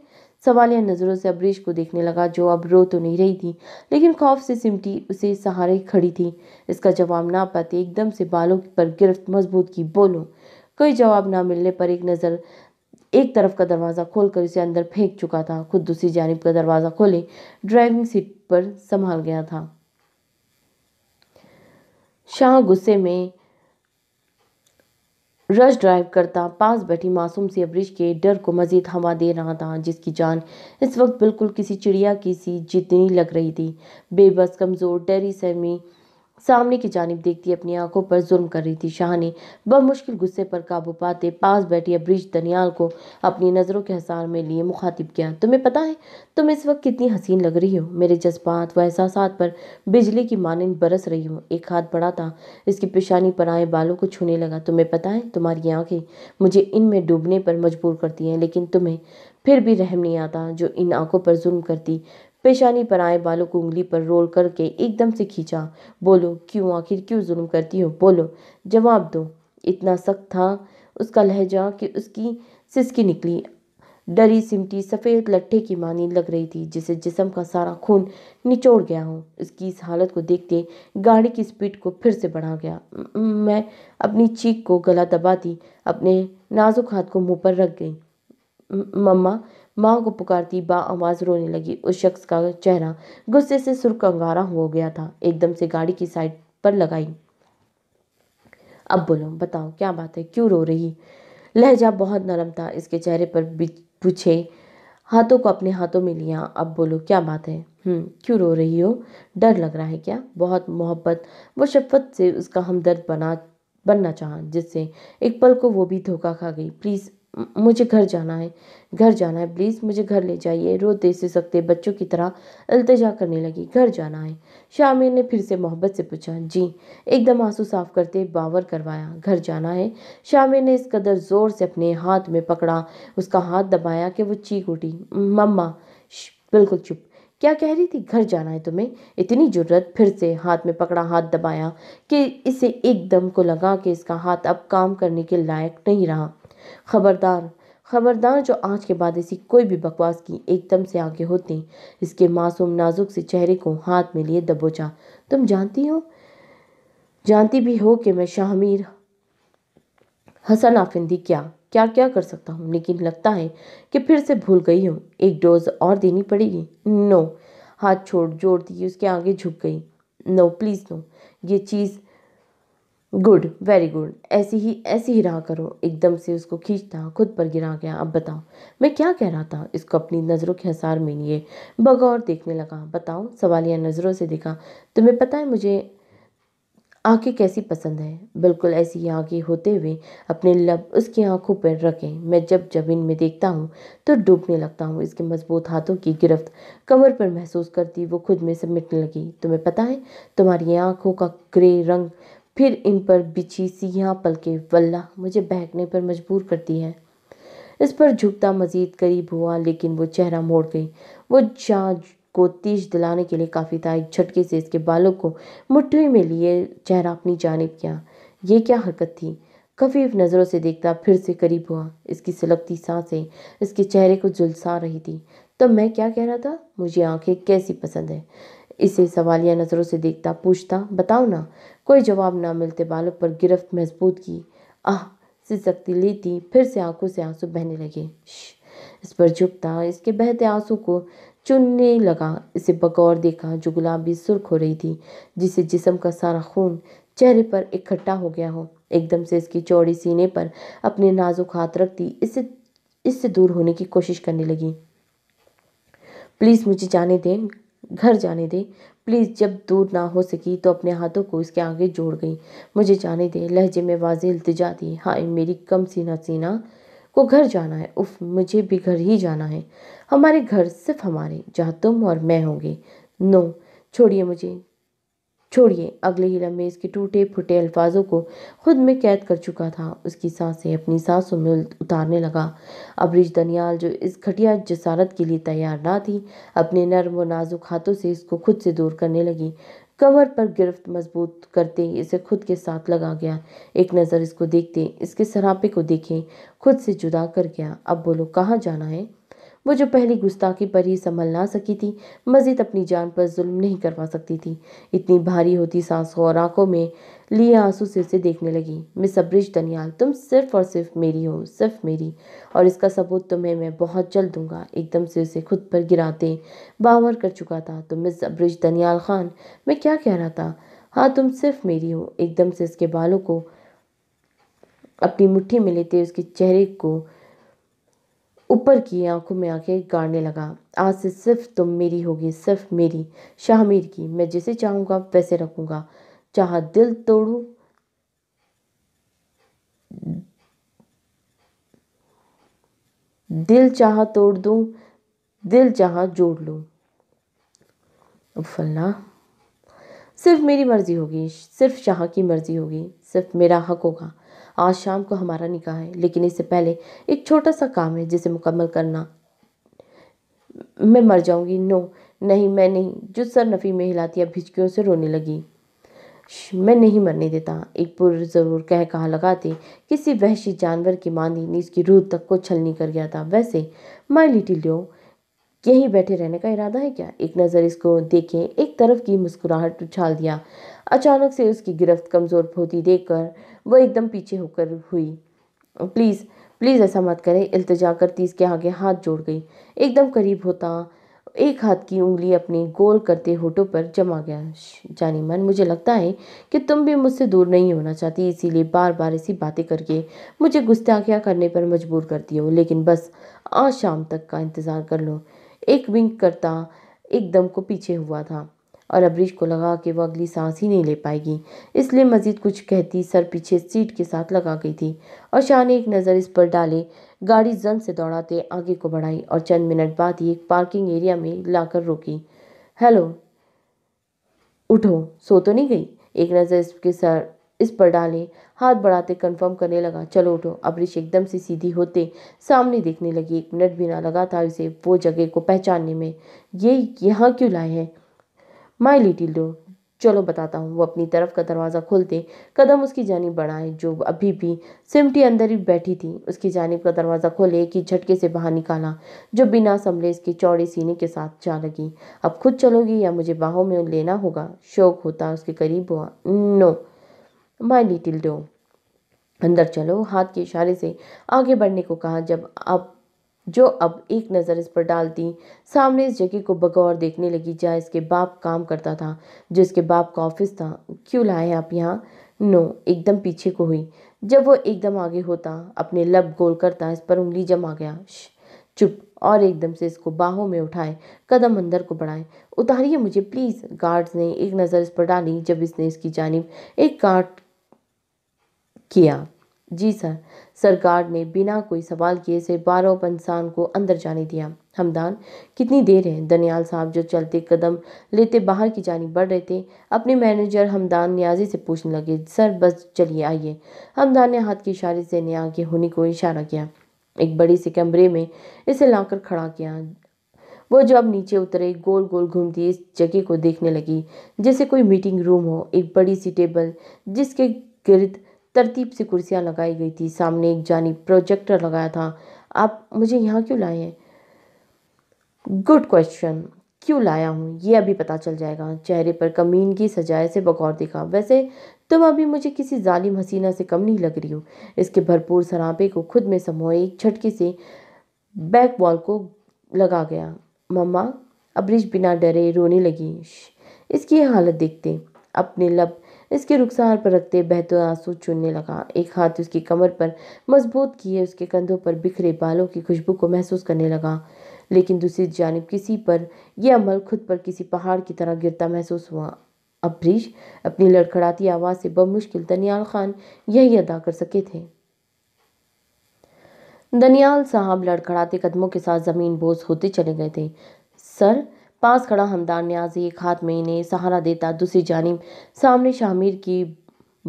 सवालिया नज़रों से अबरीश को देखने लगा जो अब रो तो नहीं रही थी लेकिन खौफ से सिमटी उसे सहारे खड़ी थी इसका जवाब ना पाते एकदम से बालों पर गिरफ्त मजबूत की बोलो कोई जवाब ना मिलने पर एक नज़र एक तरफ का दरवाज़ा खोलकर उसे अंदर फेंक चुका था खुद दूसरी जानब का दरवाज़ा खोले ड्राइविंग सीट पर संभाल गया था शाह गुस्से में रश ड्राइव करता पास बैठी मासूम सी अब्रिज के डर को मजीद हवा दे रहा था जिसकी जान इस वक्त बिल्कुल किसी चिड़िया की सी जितनी लग रही थी बेबस कमज़ोर डरी सहमी सामने की जानब देखती अपनी आंखों पर जुर्म कर रही थी शाह ने बमुश्किल गुस्से पर काबू पाते पास बैठी अब्रिज दनियाल को अपनी नज़रों के हसार में लिए मुखातिब किया तुम्हें पता है तुम इस वक्त कितनी हसीन लग रही हो मेरे जज्बात व एहसास पर बिजली की मानंद बरस रही हो एक हाथ बड़ा था इसकी पेशानी पर आए बालों को छूने लगा तुम्हें पता है तुम्हारी आंखें मुझे इनमें डूबने पर मजबूर करती हैं लेकिन तुम्हें फिर भी रहम नहीं आता जो इन आंखों पर जुर्म करती पेशानी पर आए बालों को उंगली पर रोल करके एकदम से खींचा बोलो क्यों आखिर क्यों जुल्म करती हो बोलो जवाब दो इतना सख्त था उसका लहजा कि उसकी सिसकी निकली डरी सिमटी सफ़ेद लट्ठे की मानी लग रही थी जिसे जिसम का सारा खून निचोड़ गया हो उसकी इस हालत को देखते गाड़ी की स्पीड को फिर से बढ़ा गया मैं अपनी चीख को गला दबा दी अपने नाजुक हाथ को मुंह पर रख गई मम्मा माँ को पुकारती बा आवाज रोने लगी उस शख्स का चेहरा गुस्से से सुरकंगारा हो गया था एकदम से गाड़ी की साइड पर लगाई अब बोलो बताओ क्या बात है क्यों रो रही लहजा बहुत नरम था इसके चेहरे पर पूछे हाथों को अपने हाथों में लिया अब बोलो क्या बात है हम्म क्यों रो रही हो डर लग रहा है क्या बहुत मोहब्बत वो शफत से उसका हमदर्द बना बनना चाहा जिससे एक पल को वो भी धोखा खा गई प्लीज़ मुझे घर जाना है घर जाना है प्लीज़ मुझे घर ले जाइए रोते से सकते बच्चों की तरह अल्तजा करने लगी घर जाना है शामिर ने फिर से मोहब्बत से पूछा जी एकदम आंसू साफ करते बावर करवाया घर जाना है शामिर ने इस कदर ज़ोर से अपने हाथ में पकड़ा उसका हाथ दबाया कि वो चीख उठी मम्मा बिल्कुल चुप क्या कह रही थी घर जाना है तुम्हें इतनी जरूरत फिर से हाथ में पकड़ा हाथ दबाया कि इसे एकदम को लगा कि इसका हाथ अब काम करने के लायक नहीं रहा खबरदार खबरदार जो आज के बाद ऐसी कोई भी बकवास की एकदम से आगे होती इसके मासूम नाजुक से चेहरे को हाथ में लिए दबोचा तुम जानती हो जानती भी हो कि मैं शाहमीर हसन आफिंदी क्या क्या क्या कर सकता हूँ लेकिन लगता है कि फिर से भूल गई हूँ एक डोज और देनी पड़ेगी नो हाथ छोड़ जोड़ती उसके आगे झुक गई नो प्लीज़ नो ये चीज़ गुड वेरी गुड ऐसी ही ऐसी ही रहा करो एकदम से उसको खींचता खुद पर गिरा गया अब बताओ मैं क्या कह रहा था इसको अपनी नज़रों के हसार में लिए बगौर देखने लगा बताओ सवालिया नज़रों से देखा तुम्हें पता है मुझे आंखें कैसी पसंद है बिल्कुल ऐसी आंखें होते हुए अपने लब उसकी आंखों पर रखें मैं जब जब इनमें देखता हूँ तो डूबने लगता हूँ इसके मजबूत हाथों की गिरफ्त कमर पर महसूस करती वो खुद में समेटने लगी तुम्हें पता है तुम्हारी आंखों का ग्रे रंग फिर इन पर बिछी सियाह पलके वल्ला मुझे बहकने पर मजबूर करती है इस पर झुकता मजीद करीब हुआ लेकिन वो चेहरा मोड़ गई वो जान को तीज दिलाने के लिए काफ़ी था एक झटके से इसके बालों को मुठ्ठी में लिए चेहरा अपनी जानब किया ये क्या हरकत थी कफीफ नज़रों से देखता फिर से करीब हुआ इसकी सलपती सांसें इसके चेहरे को जुलसा रही थी तो मैं क्या कह रहा था मुझे आंखें कैसी पसंद है इसे सवालिया नज़रों से देखता पूछता बताओ ना कोई जवाब ना मिलते बालों पर गिरफ्त मजबूत की आह से सख्ती ली थी फिर से आंखों से आंसू बहने लगे इस पर झुकता इसके बहते आंसू को चुनने लगा इसे बगौर देखा जो गुलाबी सुर्ख हो रही थी जिसे जिसम का सारा खून चेहरे पर इकट्ठा हो गया हो एकदम से इसकी चौड़ी सीने पर अपने नाजुक हाथ रखती इससे इससे दूर होने की कोशिश करने लगी प्लीज़ मुझे जाने दें घर जाने दे प्लीज़ जब दूर ना हो सकी तो अपने हाथों को इसके आगे जोड़ गई मुझे जाने दे लहजे में वाजे इल्तजा दी हाय मेरी कम सीना सीना को घर जाना है उफ मुझे भी घर ही जाना है हमारे घर सिर्फ हमारे जहाँ तुम और मैं होंगे नो छोड़िए मुझे छोड़िए अगले ही लम्बे इसके टूटे फूटे अल्फाजों को खुद में कैद कर चुका था उसकी सांसें अपनी सांसों में उतारने लगा अबरीज दनियाल जो इस घटिया जसारत के लिए तैयार ना थी अपने नर्म व नाजुक हाथों से इसको खुद से दूर करने लगी कमर पर गिरफ्त मजबूत करते इसे खुद के साथ लगा गया एक नज़र इसको देखते इसके सरापे को देखें खुद से जुदा कर गया अब बोलो कहाँ जाना है वो जो पहली गुस्ताखी पर ही संभल ना सकी थी मजीद अपनी जान पर जुल्म नहीं करवा सकती थी इतनी भारी होती सांसों और आंखों में लिए आंसू से उसे देखने लगी मिस अब्रिज दनियाल तुम सिर्फ और सिर्फ मेरी हो सिर्फ मेरी और इसका सबूत तुम्हें मैं बहुत जल्द दूंगा एकदम से उसे खुद पर गिराते बावर कर चुका था तो मिस अब्रिज दनियाल खान मैं क्या कह रहा था हाँ तुम सिर्फ मेरी हो एकदम से इसके बालों को अपनी मुट्ठी में लेते उसके चेहरे को ऊपर की आंखों में आंखें गाड़ने लगा आज से सिर्फ तुम मेरी होगी सिर्फ मेरी शाह मीर की मैं जैसे चाहूँगा वैसे रखूँगा चाह दिल तोड़ू दिल चाह तोड़ दूँ दिल चाह जोड़ लूँ फलना सिर्फ मेरी मर्ज़ी होगी सिर्फ शाह की मर्ज़ी होगी सिर्फ मेरा हक होगा आज शाम को हमारा निकाह है लेकिन इससे पहले एक छोटा सा काम है जिसे मुकम्मल करना मैं मर जाऊंगी नो नहीं मैं नहीं जो सर नफ़ी में हिलाती अब भिचकियों से रोने लगी मैं नहीं मरने देता एक पुर ज़रूर कह कहा लगाते किसी वहशी जानवर की मांदी ने इसकी रूह तक को छलनी कर गया था वैसे माई लिटिल लो यहीं बैठे रहने का इरादा है क्या एक नज़र इसको देखें एक तरफ की मुस्कुराहट उछाल दिया अचानक से उसकी गिरफ्त कमज़ोर होती देखकर वह एकदम पीछे होकर हुई प्लीज़ प्लीज़ ऐसा मत करें इल्तजा करती इसके आगे हाथ जोड़ गई एकदम करीब होता एक हाथ की उंगली अपनी गोल करते होठों पर जमा गया जानी मन मुझे लगता है कि तुम भी मुझसे दूर नहीं होना चाहती इसीलिए बार बार ऐसी बातें करके मुझे गुस्ताखियाँ करने पर मजबूर करती हो लेकिन बस आज शाम तक का इंतज़ार कर लो एक विंक करता एकदम को पीछे हुआ था और अबरीश को लगा कि वह अगली सांस ही नहीं ले पाएगी इसलिए मजीद कुछ कहती सर पीछे सीट के साथ लगा गई थी और शाह ने एक नज़र इस पर डाले गाड़ी जन से दौड़ाते आगे को बढ़ाई और चंद मिनट बाद ही एक पार्किंग एरिया में लाकर रोकी हेलो उठो सो तो नहीं गई एक नज़र इसके सर इस पर डाले हाथ बढ़ाते कंफर्म करने लगा चलो उठो अबरीश एकदम से सीधी होते सामने देखने लगी एक मिनट भी ना लगा था उसे वो जगह को पहचानने में ये यहाँ क्यों लाए हैं माई लिटिल डॉग चलो बताता हूँ वो अपनी तरफ का दरवाज़ा खोलते कदम उसकी जानी बढ़ाए जो अभी भी सिमटी अंदर ही बैठी थी उसकी जानिब का दरवाज़ा खोले कि झटके से बाहर निकाला जो बिना संभले इसके चौड़े सीने के साथ जा लगी अब खुद चलोगी या मुझे बाहों में लेना होगा शौक होता उसके करीब हुआ नो माई लिटिल डो अंदर चलो हाथ के इशारे से आगे बढ़ने को कहा जब आप जो अब एक नज़र इस पर डाल दी सामने इस जगह को बगौर देखने लगी जहाँ इसके बाप काम करता था जो इसके बाप का ऑफिस था क्यों लाए आप यहाँ नो एकदम पीछे को हुई जब वो एकदम आगे होता अपने लब गोल करता इस पर उंगली जमा गया चुप और एकदम से इसको बाहों में उठाए कदम अंदर को बढ़ाए उतारिए मुझे प्लीज़ गार्ड्स ने एक नज़र इस पर डाली जब इसने इसकी जानब एक गार्ड किया जी सर सरकार ने बिना कोई सवाल किए से बारह पंसान को अंदर जाने दिया हमदान कितनी देर है दनियाल साहब जो चलते कदम लेते बाहर की जानी बढ़ रहे थे अपने मैनेजर हमदान न्याजी से पूछने लगे सर बस चलिए आइए हमदान ने हाथ के इशारे से न्याय के होने को इशारा किया एक बड़ी से कमरे में इसे लाकर खड़ा किया वो जब नीचे उतरे गोल गोल घूमती इस जगह को देखने लगी जैसे कोई मीटिंग रूम हो एक बड़ी सी टेबल जिसके गिरद तरतीब से कुर्सियाँ लगाई गई थी सामने एक जानी प्रोजेक्टर लगाया था आप मुझे यहाँ क्यों लाए हैं गुड क्वेश्चन क्यों लाया हूँ ये अभी पता चल जाएगा चेहरे पर कमीन की सजाए से बगौर दिखा वैसे तुम अभी मुझे किसी जालिम हसीना से कम नहीं लग रही हो इसके भरपूर सरापे को खुद में समोए एक झटके से बैक बॉल को लगा गया मम्मा अब्रिज बिना डरे रोने लगी इसकी हालत देखते अपने लब इसके रुखसार पर रखते बहते आंसू चुनने लगा एक हाथ उसकी कमर पर मजबूत किए उसके कंधों पर बिखरे बालों की खुशबू को महसूस करने लगा लेकिन दूसरी जानब किसी पर यह अमल खुद पर किसी पहाड़ की तरह गिरता महसूस हुआ अब्रीश अपनी लड़खड़ाती आवाज़ से बमुश्किल दनियाल खान यही अदा कर सके थे दनियाल साहब लड़खड़ाते कदमों के साथ ज़मीन बोझ होते चले गए थे सर पास खड़ा हमदान न्याजी एक हाथ में इन्हें सहारा देता दूसरी जानब सामने शामिर की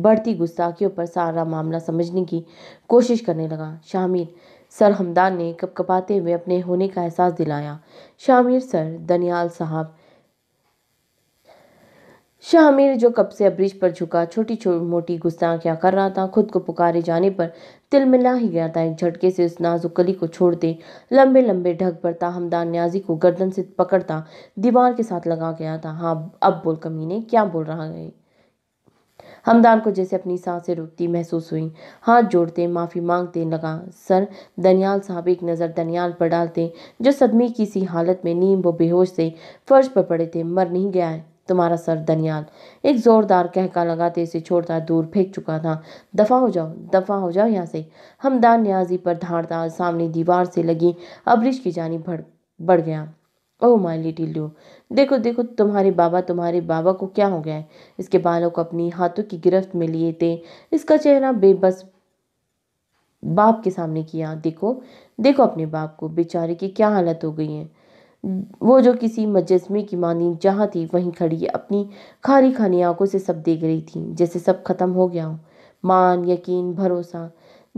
बढ़ती गुस्ताखियों पर सारा मामला समझने की कोशिश करने लगा शामिर सर हमदान ने कपकपाते हुए अपने होने का एहसास दिलाया शामिर सर दनियाल साहब शाह अमीर जो कब से अब्रिज पर झुका छोटी मोटी गुस्ताखियाँ कर रहा था खुद को पुकारे जाने पर तिल मिला ही गया था एक झटके से उस नाजुक कली को छोड़ते लंबे लंबे ढक भरता हमदान न्याजी को गर्दन से पकड़ता दीवार के साथ लगा गया था हाँ अब बोल कमीने क्या बोल रहा है हमदान को जैसे अपनी सांसें रुकती महसूस हुई हाथ जोड़ते माफ़ी मांगते लगा सर दनियाल साहब एक नज़र दनियाल पर डालते जो सदमे की सी हालत में नीम व बेहोश से फर्श पर पड़े थे मर नहीं गया है तुम्हारा सर दनियाल एक ज़ोरदार कहका लगाते इसे छोड़ता दूर फेंक चुका था दफ़ा हो जाओ दफ़ा हो जाओ यहाँ से हमदान न्याजी पर धाड़ता सामने दीवार से लगी अबरिश की जानी बढ़ बढ़ गया ओह माई लिटिल डू देखो देखो तुम्हारे बाबा तुम्हारे बाबा को क्या हो गया है इसके बालों को अपनी हाथों की गिरफ्त में लिए थे इसका चेहरा बेबस बाप के सामने किया देखो देखो अपने बाप को बेचारे की क्या हालत हो गई है वो जो किसी मजस्मे की मानी जहाँ थी वहीं खड़ी अपनी खारी खानी आंखों से सब देख रही थी जैसे सब खत्म हो गया हो मान यकीन भरोसा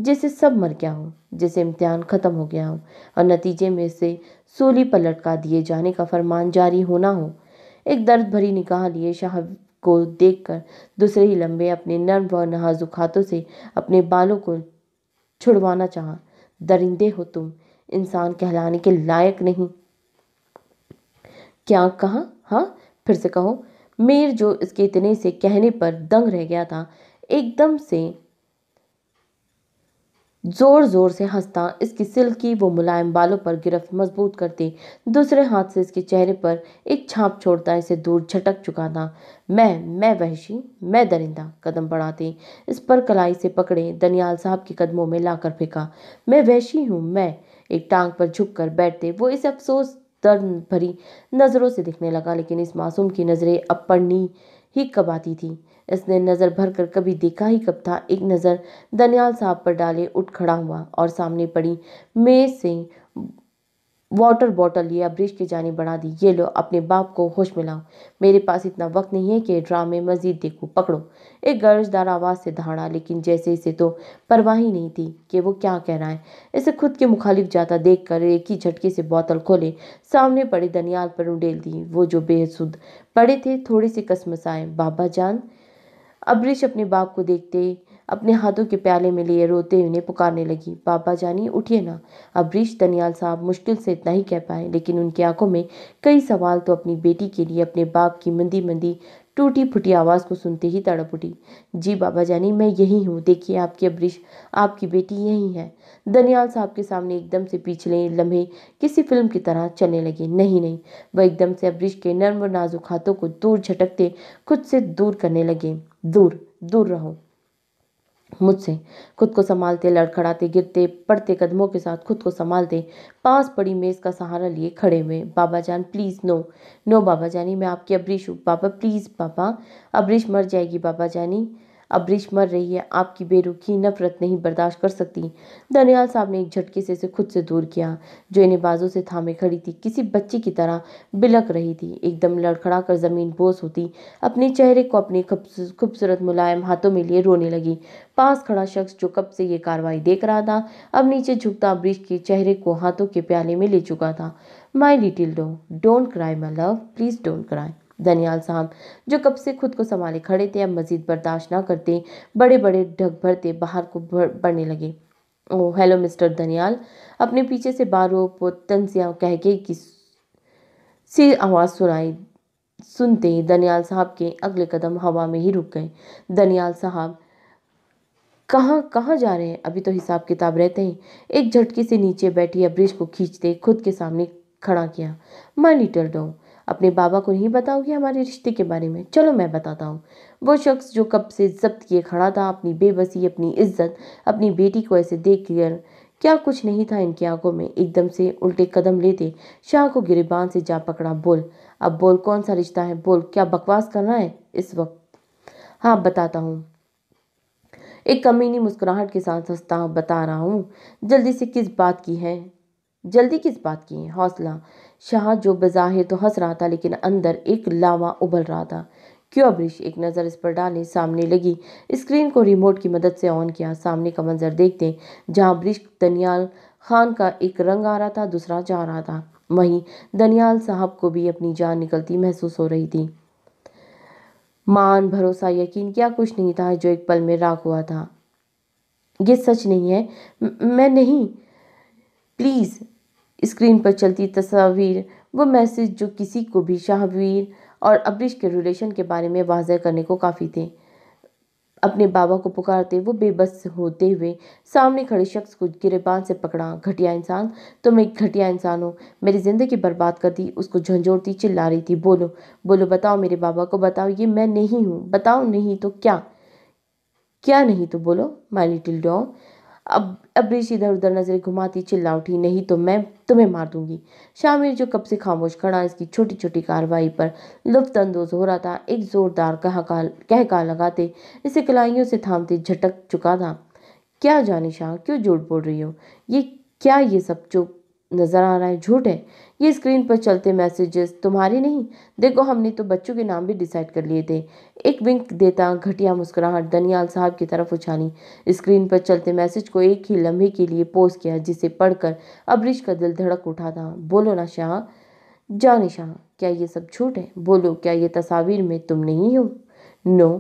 जैसे सब मर गया हो जैसे इम्तिहान ख़त्म हो गया हो और नतीजे में से सूली पर लटका दिए जाने का फरमान जारी होना हो एक दर्द भरी निगाह लिए शाह को देखकर दूसरे ही लंबे अपने नर्म व नहाजुक हाथों से अपने बालों को छुड़वाना चाहा दरिंदे हो तुम इंसान कहलाने के लायक नहीं क्या कहा हाँ फिर से कहो मीर जो इसके इतने से कहने पर दंग रह गया था एकदम से जोर जोर से हंसता इसकी सिल्की वो मुलायम बालों पर गिरफ्त मजबूत करती दूसरे हाथ से इसके चेहरे पर एक छाप छोड़ता इसे दूर झटक चुका था मैं मैं वहशी मैं दरिंदा कदम बढ़ाती इस पर कलाई से पकड़े दनियाल साहब के कदमों में लाकर फेंका मैं वहशी हूँ मैं एक टांग पर झुककर बैठते वो इस अफसोस दर्द भरी नज़रों से दिखने लगा लेकिन इस मासूम की नज़रें अब पढ़नी ही कब आती थी इसने नज़र भर कर कभी देखा ही कब था एक नज़र दनियाल साहब पर डाले उठ खड़ा हुआ और सामने पड़ी मेज से वाटर बॉटल लिया ब्रिज की जानी बढ़ा दी ये लो अपने बाप को होश मिलाओ मेरे पास इतना वक्त नहीं है कि ड्रामे मजीद देखो पकड़ो एक गर्जदार आवाज़ से दहाड़ा लेकिन जैसे इसे तो परवाह ही नहीं थी कि वो क्या कह रहा है इसे खुद के मुखालिफ जाता देख कर एक ही झटके से बोतल खोले सामने पड़े दनियाल पर उंडेल दी वो जो बेहसुद पड़े थे थोड़े से कसमसाए बाबा जान अब्रिश अपने बाप को देखते अपने हाथों के प्याले में लिए रोते उन्हें पुकारने लगी बाबा जानी उठिए ना अबरीश दनियाल साहब मुश्किल से इतना ही कह पाए लेकिन उनकी आंखों में कई सवाल तो अपनी बेटी के लिए अपने बाप की मंदी मंदी टूटी फूटी आवाज़ को सुनते ही तड़प उठी जी बाबा जानी मैं यही हूँ देखिए आपकी अब्रिश आपकी बेटी यही है दनियाल साहब के सामने एकदम से पिछले लम्हे किसी फिल्म की तरह चलने लगे नहीं नहीं वह एकदम से अब्रिश के नर्म नाजुक हाथों को दूर झटकते खुद से दूर करने लगे दूर दूर रहो मुझसे खुद को संभालते लड़खड़ाते गिरते पड़ते कदमों के साथ खुद को संभालते पास पड़ी मेज़ का सहारा लिए खड़े हुए बाबा जान प्लीज़ नो नो बाबा जानी मैं आपकी अब्रिश हूँ बाबा प्लीज़ बाबा अब्रिश मर जाएगी बाबा जानी अबरीश मर रही है आपकी बेरुखी नफरत नहीं बर्दाश्त कर सकती दनियाल साहब ने एक झटके से इसे खुद से दूर किया जो इन्हें बाजू से थामे खड़ी थी किसी बच्ची की तरह बिलक रही थी एकदम लड़खड़ा कर जमीन बोस होती अपने चेहरे को अपने खूबसूरत मुलायम हाथों में लिए रोने लगी पास खड़ा शख्स जो कब से ये कार्रवाई देख रहा था अब नीचे झुकता अबरीश के चेहरे को हाथों के प्याले में ले चुका था my little doll don't cry my love please don't cry Daniyal साहब जो कब से खुद को संभाले खड़े थे अब मजीद बर्दाश्त ना करते बड़े बड़े ढक भरते बाहर को बढ़ने लगे ओ हेलो मिस्टर दनियाल अपने पीछे से बारूप तनसिया कह के की सी आवाज़ सुनाई सुनते ही दनियाल साहब के अगले कदम हवा में ही रुक गए दनियाल साहब कहाँ कहाँ जा रहे हैं अभी तो हिसाब किताब रहते हैं एक झटके से नीचे बैठी अब्रिज को खींचते खुद के सामने खड़ा किया माई लिटल डॉग अपने बाबा को नहीं बताओगी हमारे रिश्ते के बारे में चलो मैं बताता हूँ वो शख्स जो कब से जब्त किए खड़ा था अपनी बेबसी अपनी इज्जत अपनी बेटी को ऐसे देख कर क्या कुछ नहीं था इनकी आंखों में एकदम से उल्टे कदम लेते शाह को गिरेबान से जा पकड़ा बोल अब बोल कौन सा रिश्ता है बोल क्या बकवास करना है इस वक्त हाँ बताता हूँ एक कमीनी मुस्कुराहट के साथ हंसता हूँ बता रहा हूँ जल्दी से किस बात की है जल्दी किस बात की है हौसला शाह जो बज़ाहिर तो हंस रहा था लेकिन अंदर एक लावा उबल रहा था क्यों अबरीश एक नज़र इस पर डाली सामने लगी स्क्रीन को रिमोट की मदद से ऑन किया सामने का मंजर देखते जहाँ अबरीश दनियाल खान का एक रंग आ रहा था दूसरा जा रहा था वहीं दनियाल साहब को भी अपनी जान निकलती महसूस हो रही थी मान भरोसा यकीन क्या कुछ नहीं था जो एक पल में राख हुआ था ये सच नहीं है मैं नहीं प्लीज़ स्क्रीन पर चलती तस्वीर वो मैसेज जो किसी को भी शाहवीर और अब्रिश के रिलेशन के बारे में वाजह करने को काफ़ी थे अपने बाबा को पुकारते वो बेबस होते हुए सामने खड़े शख्स को गिरबान से पकड़ा घटिया इंसान तुम तो एक घटिया इंसान हो मेरी ज़िंदगी बर्बाद कर दी उसको झंझोड़ती चिल्ला रही थी बोलो बोलो बताओ मेरे बाबा को बताओ ये मैं नहीं हूँ बताओ नहीं तो क्या क्या नहीं तो बोलो माई लिटिल डॉ अब अबरीश इधर उधर नज़रें घुमाती चिल्ला उठी नहीं तो मैं तुम्हें मार दूंगी शामिर जो कब से खामोश खड़ा इसकी छोटी छोटी कार्रवाई पर लुफ्तंदोज हो रहा था एक ज़ोरदार कहा कहका लगाते इसे कलाइयों से थामते झटक चुका था क्या जानी शाह क्यों झूठ बोल रही हो ये क्या ये सब जो नज़र आ रहा है झूठ है ये स्क्रीन पर चलते मैसेजेस तुम्हारे नहीं देखो हमने तो बच्चों के नाम भी डिसाइड कर लिए थे एक विंक देता घटिया मुस्कुराहट दनियाल साहब की तरफ उछाली स्क्रीन पर चलते मैसेज को एक ही लम्हे के लिए पोस्ट किया जिसे पढ़कर अबरीश का दिल धड़क उठा था बोलो ना शाह जाने शाह क्या ये सब झूठ है बोलो क्या ये तस्वीर में तुम नहीं हो नो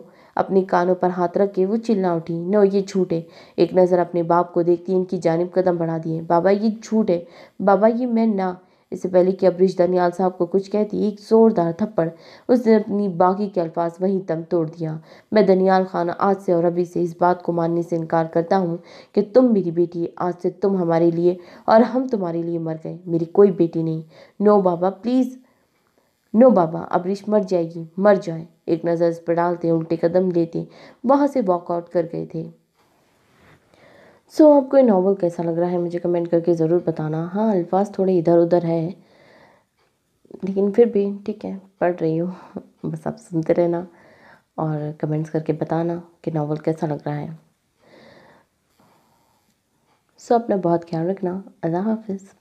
अपने कानों पर हाथ रख के वो चिल्ला उठी नो ये झूठ है एक नज़र अपने बाप को देखती इनकी जानब कदम बढ़ा दिए बाबा ये झूठ है बाबा ये मैं ना इससे पहले कि अब्रिश दनियाल साहब को कुछ कहती एक ज़ोरदार थप्पड़ उसने अपनी बाकी के अल्फाज वहीं तम तोड़ दिया मैं दनियाल खान आज से और अभी से इस बात को मानने से इनकार करता हूँ कि तुम मेरी बेटी आज से तुम हमारे लिए और हम तुम्हारे लिए मर गए मेरी कोई बेटी नहीं no baba please no baba Abreesh मर जाएगी मर जाए एक नज़र इस पर डालते उल्टे कदम लेते वहाँ से वॉकआउट कर गए थे सो so, आपको ये नावल कैसा लग रहा है मुझे कमेंट करके ज़रूर बताना हाँ अल्फाज थोड़े इधर उधर है लेकिन फिर भी ठीक है पढ़ रही हूँ बस आप सुनते रहना और कमेंट्स करके बताना कि नावल कैसा लग रहा है सो so, अपना बहुत ख्याल रखना अल्लाह हाफिज़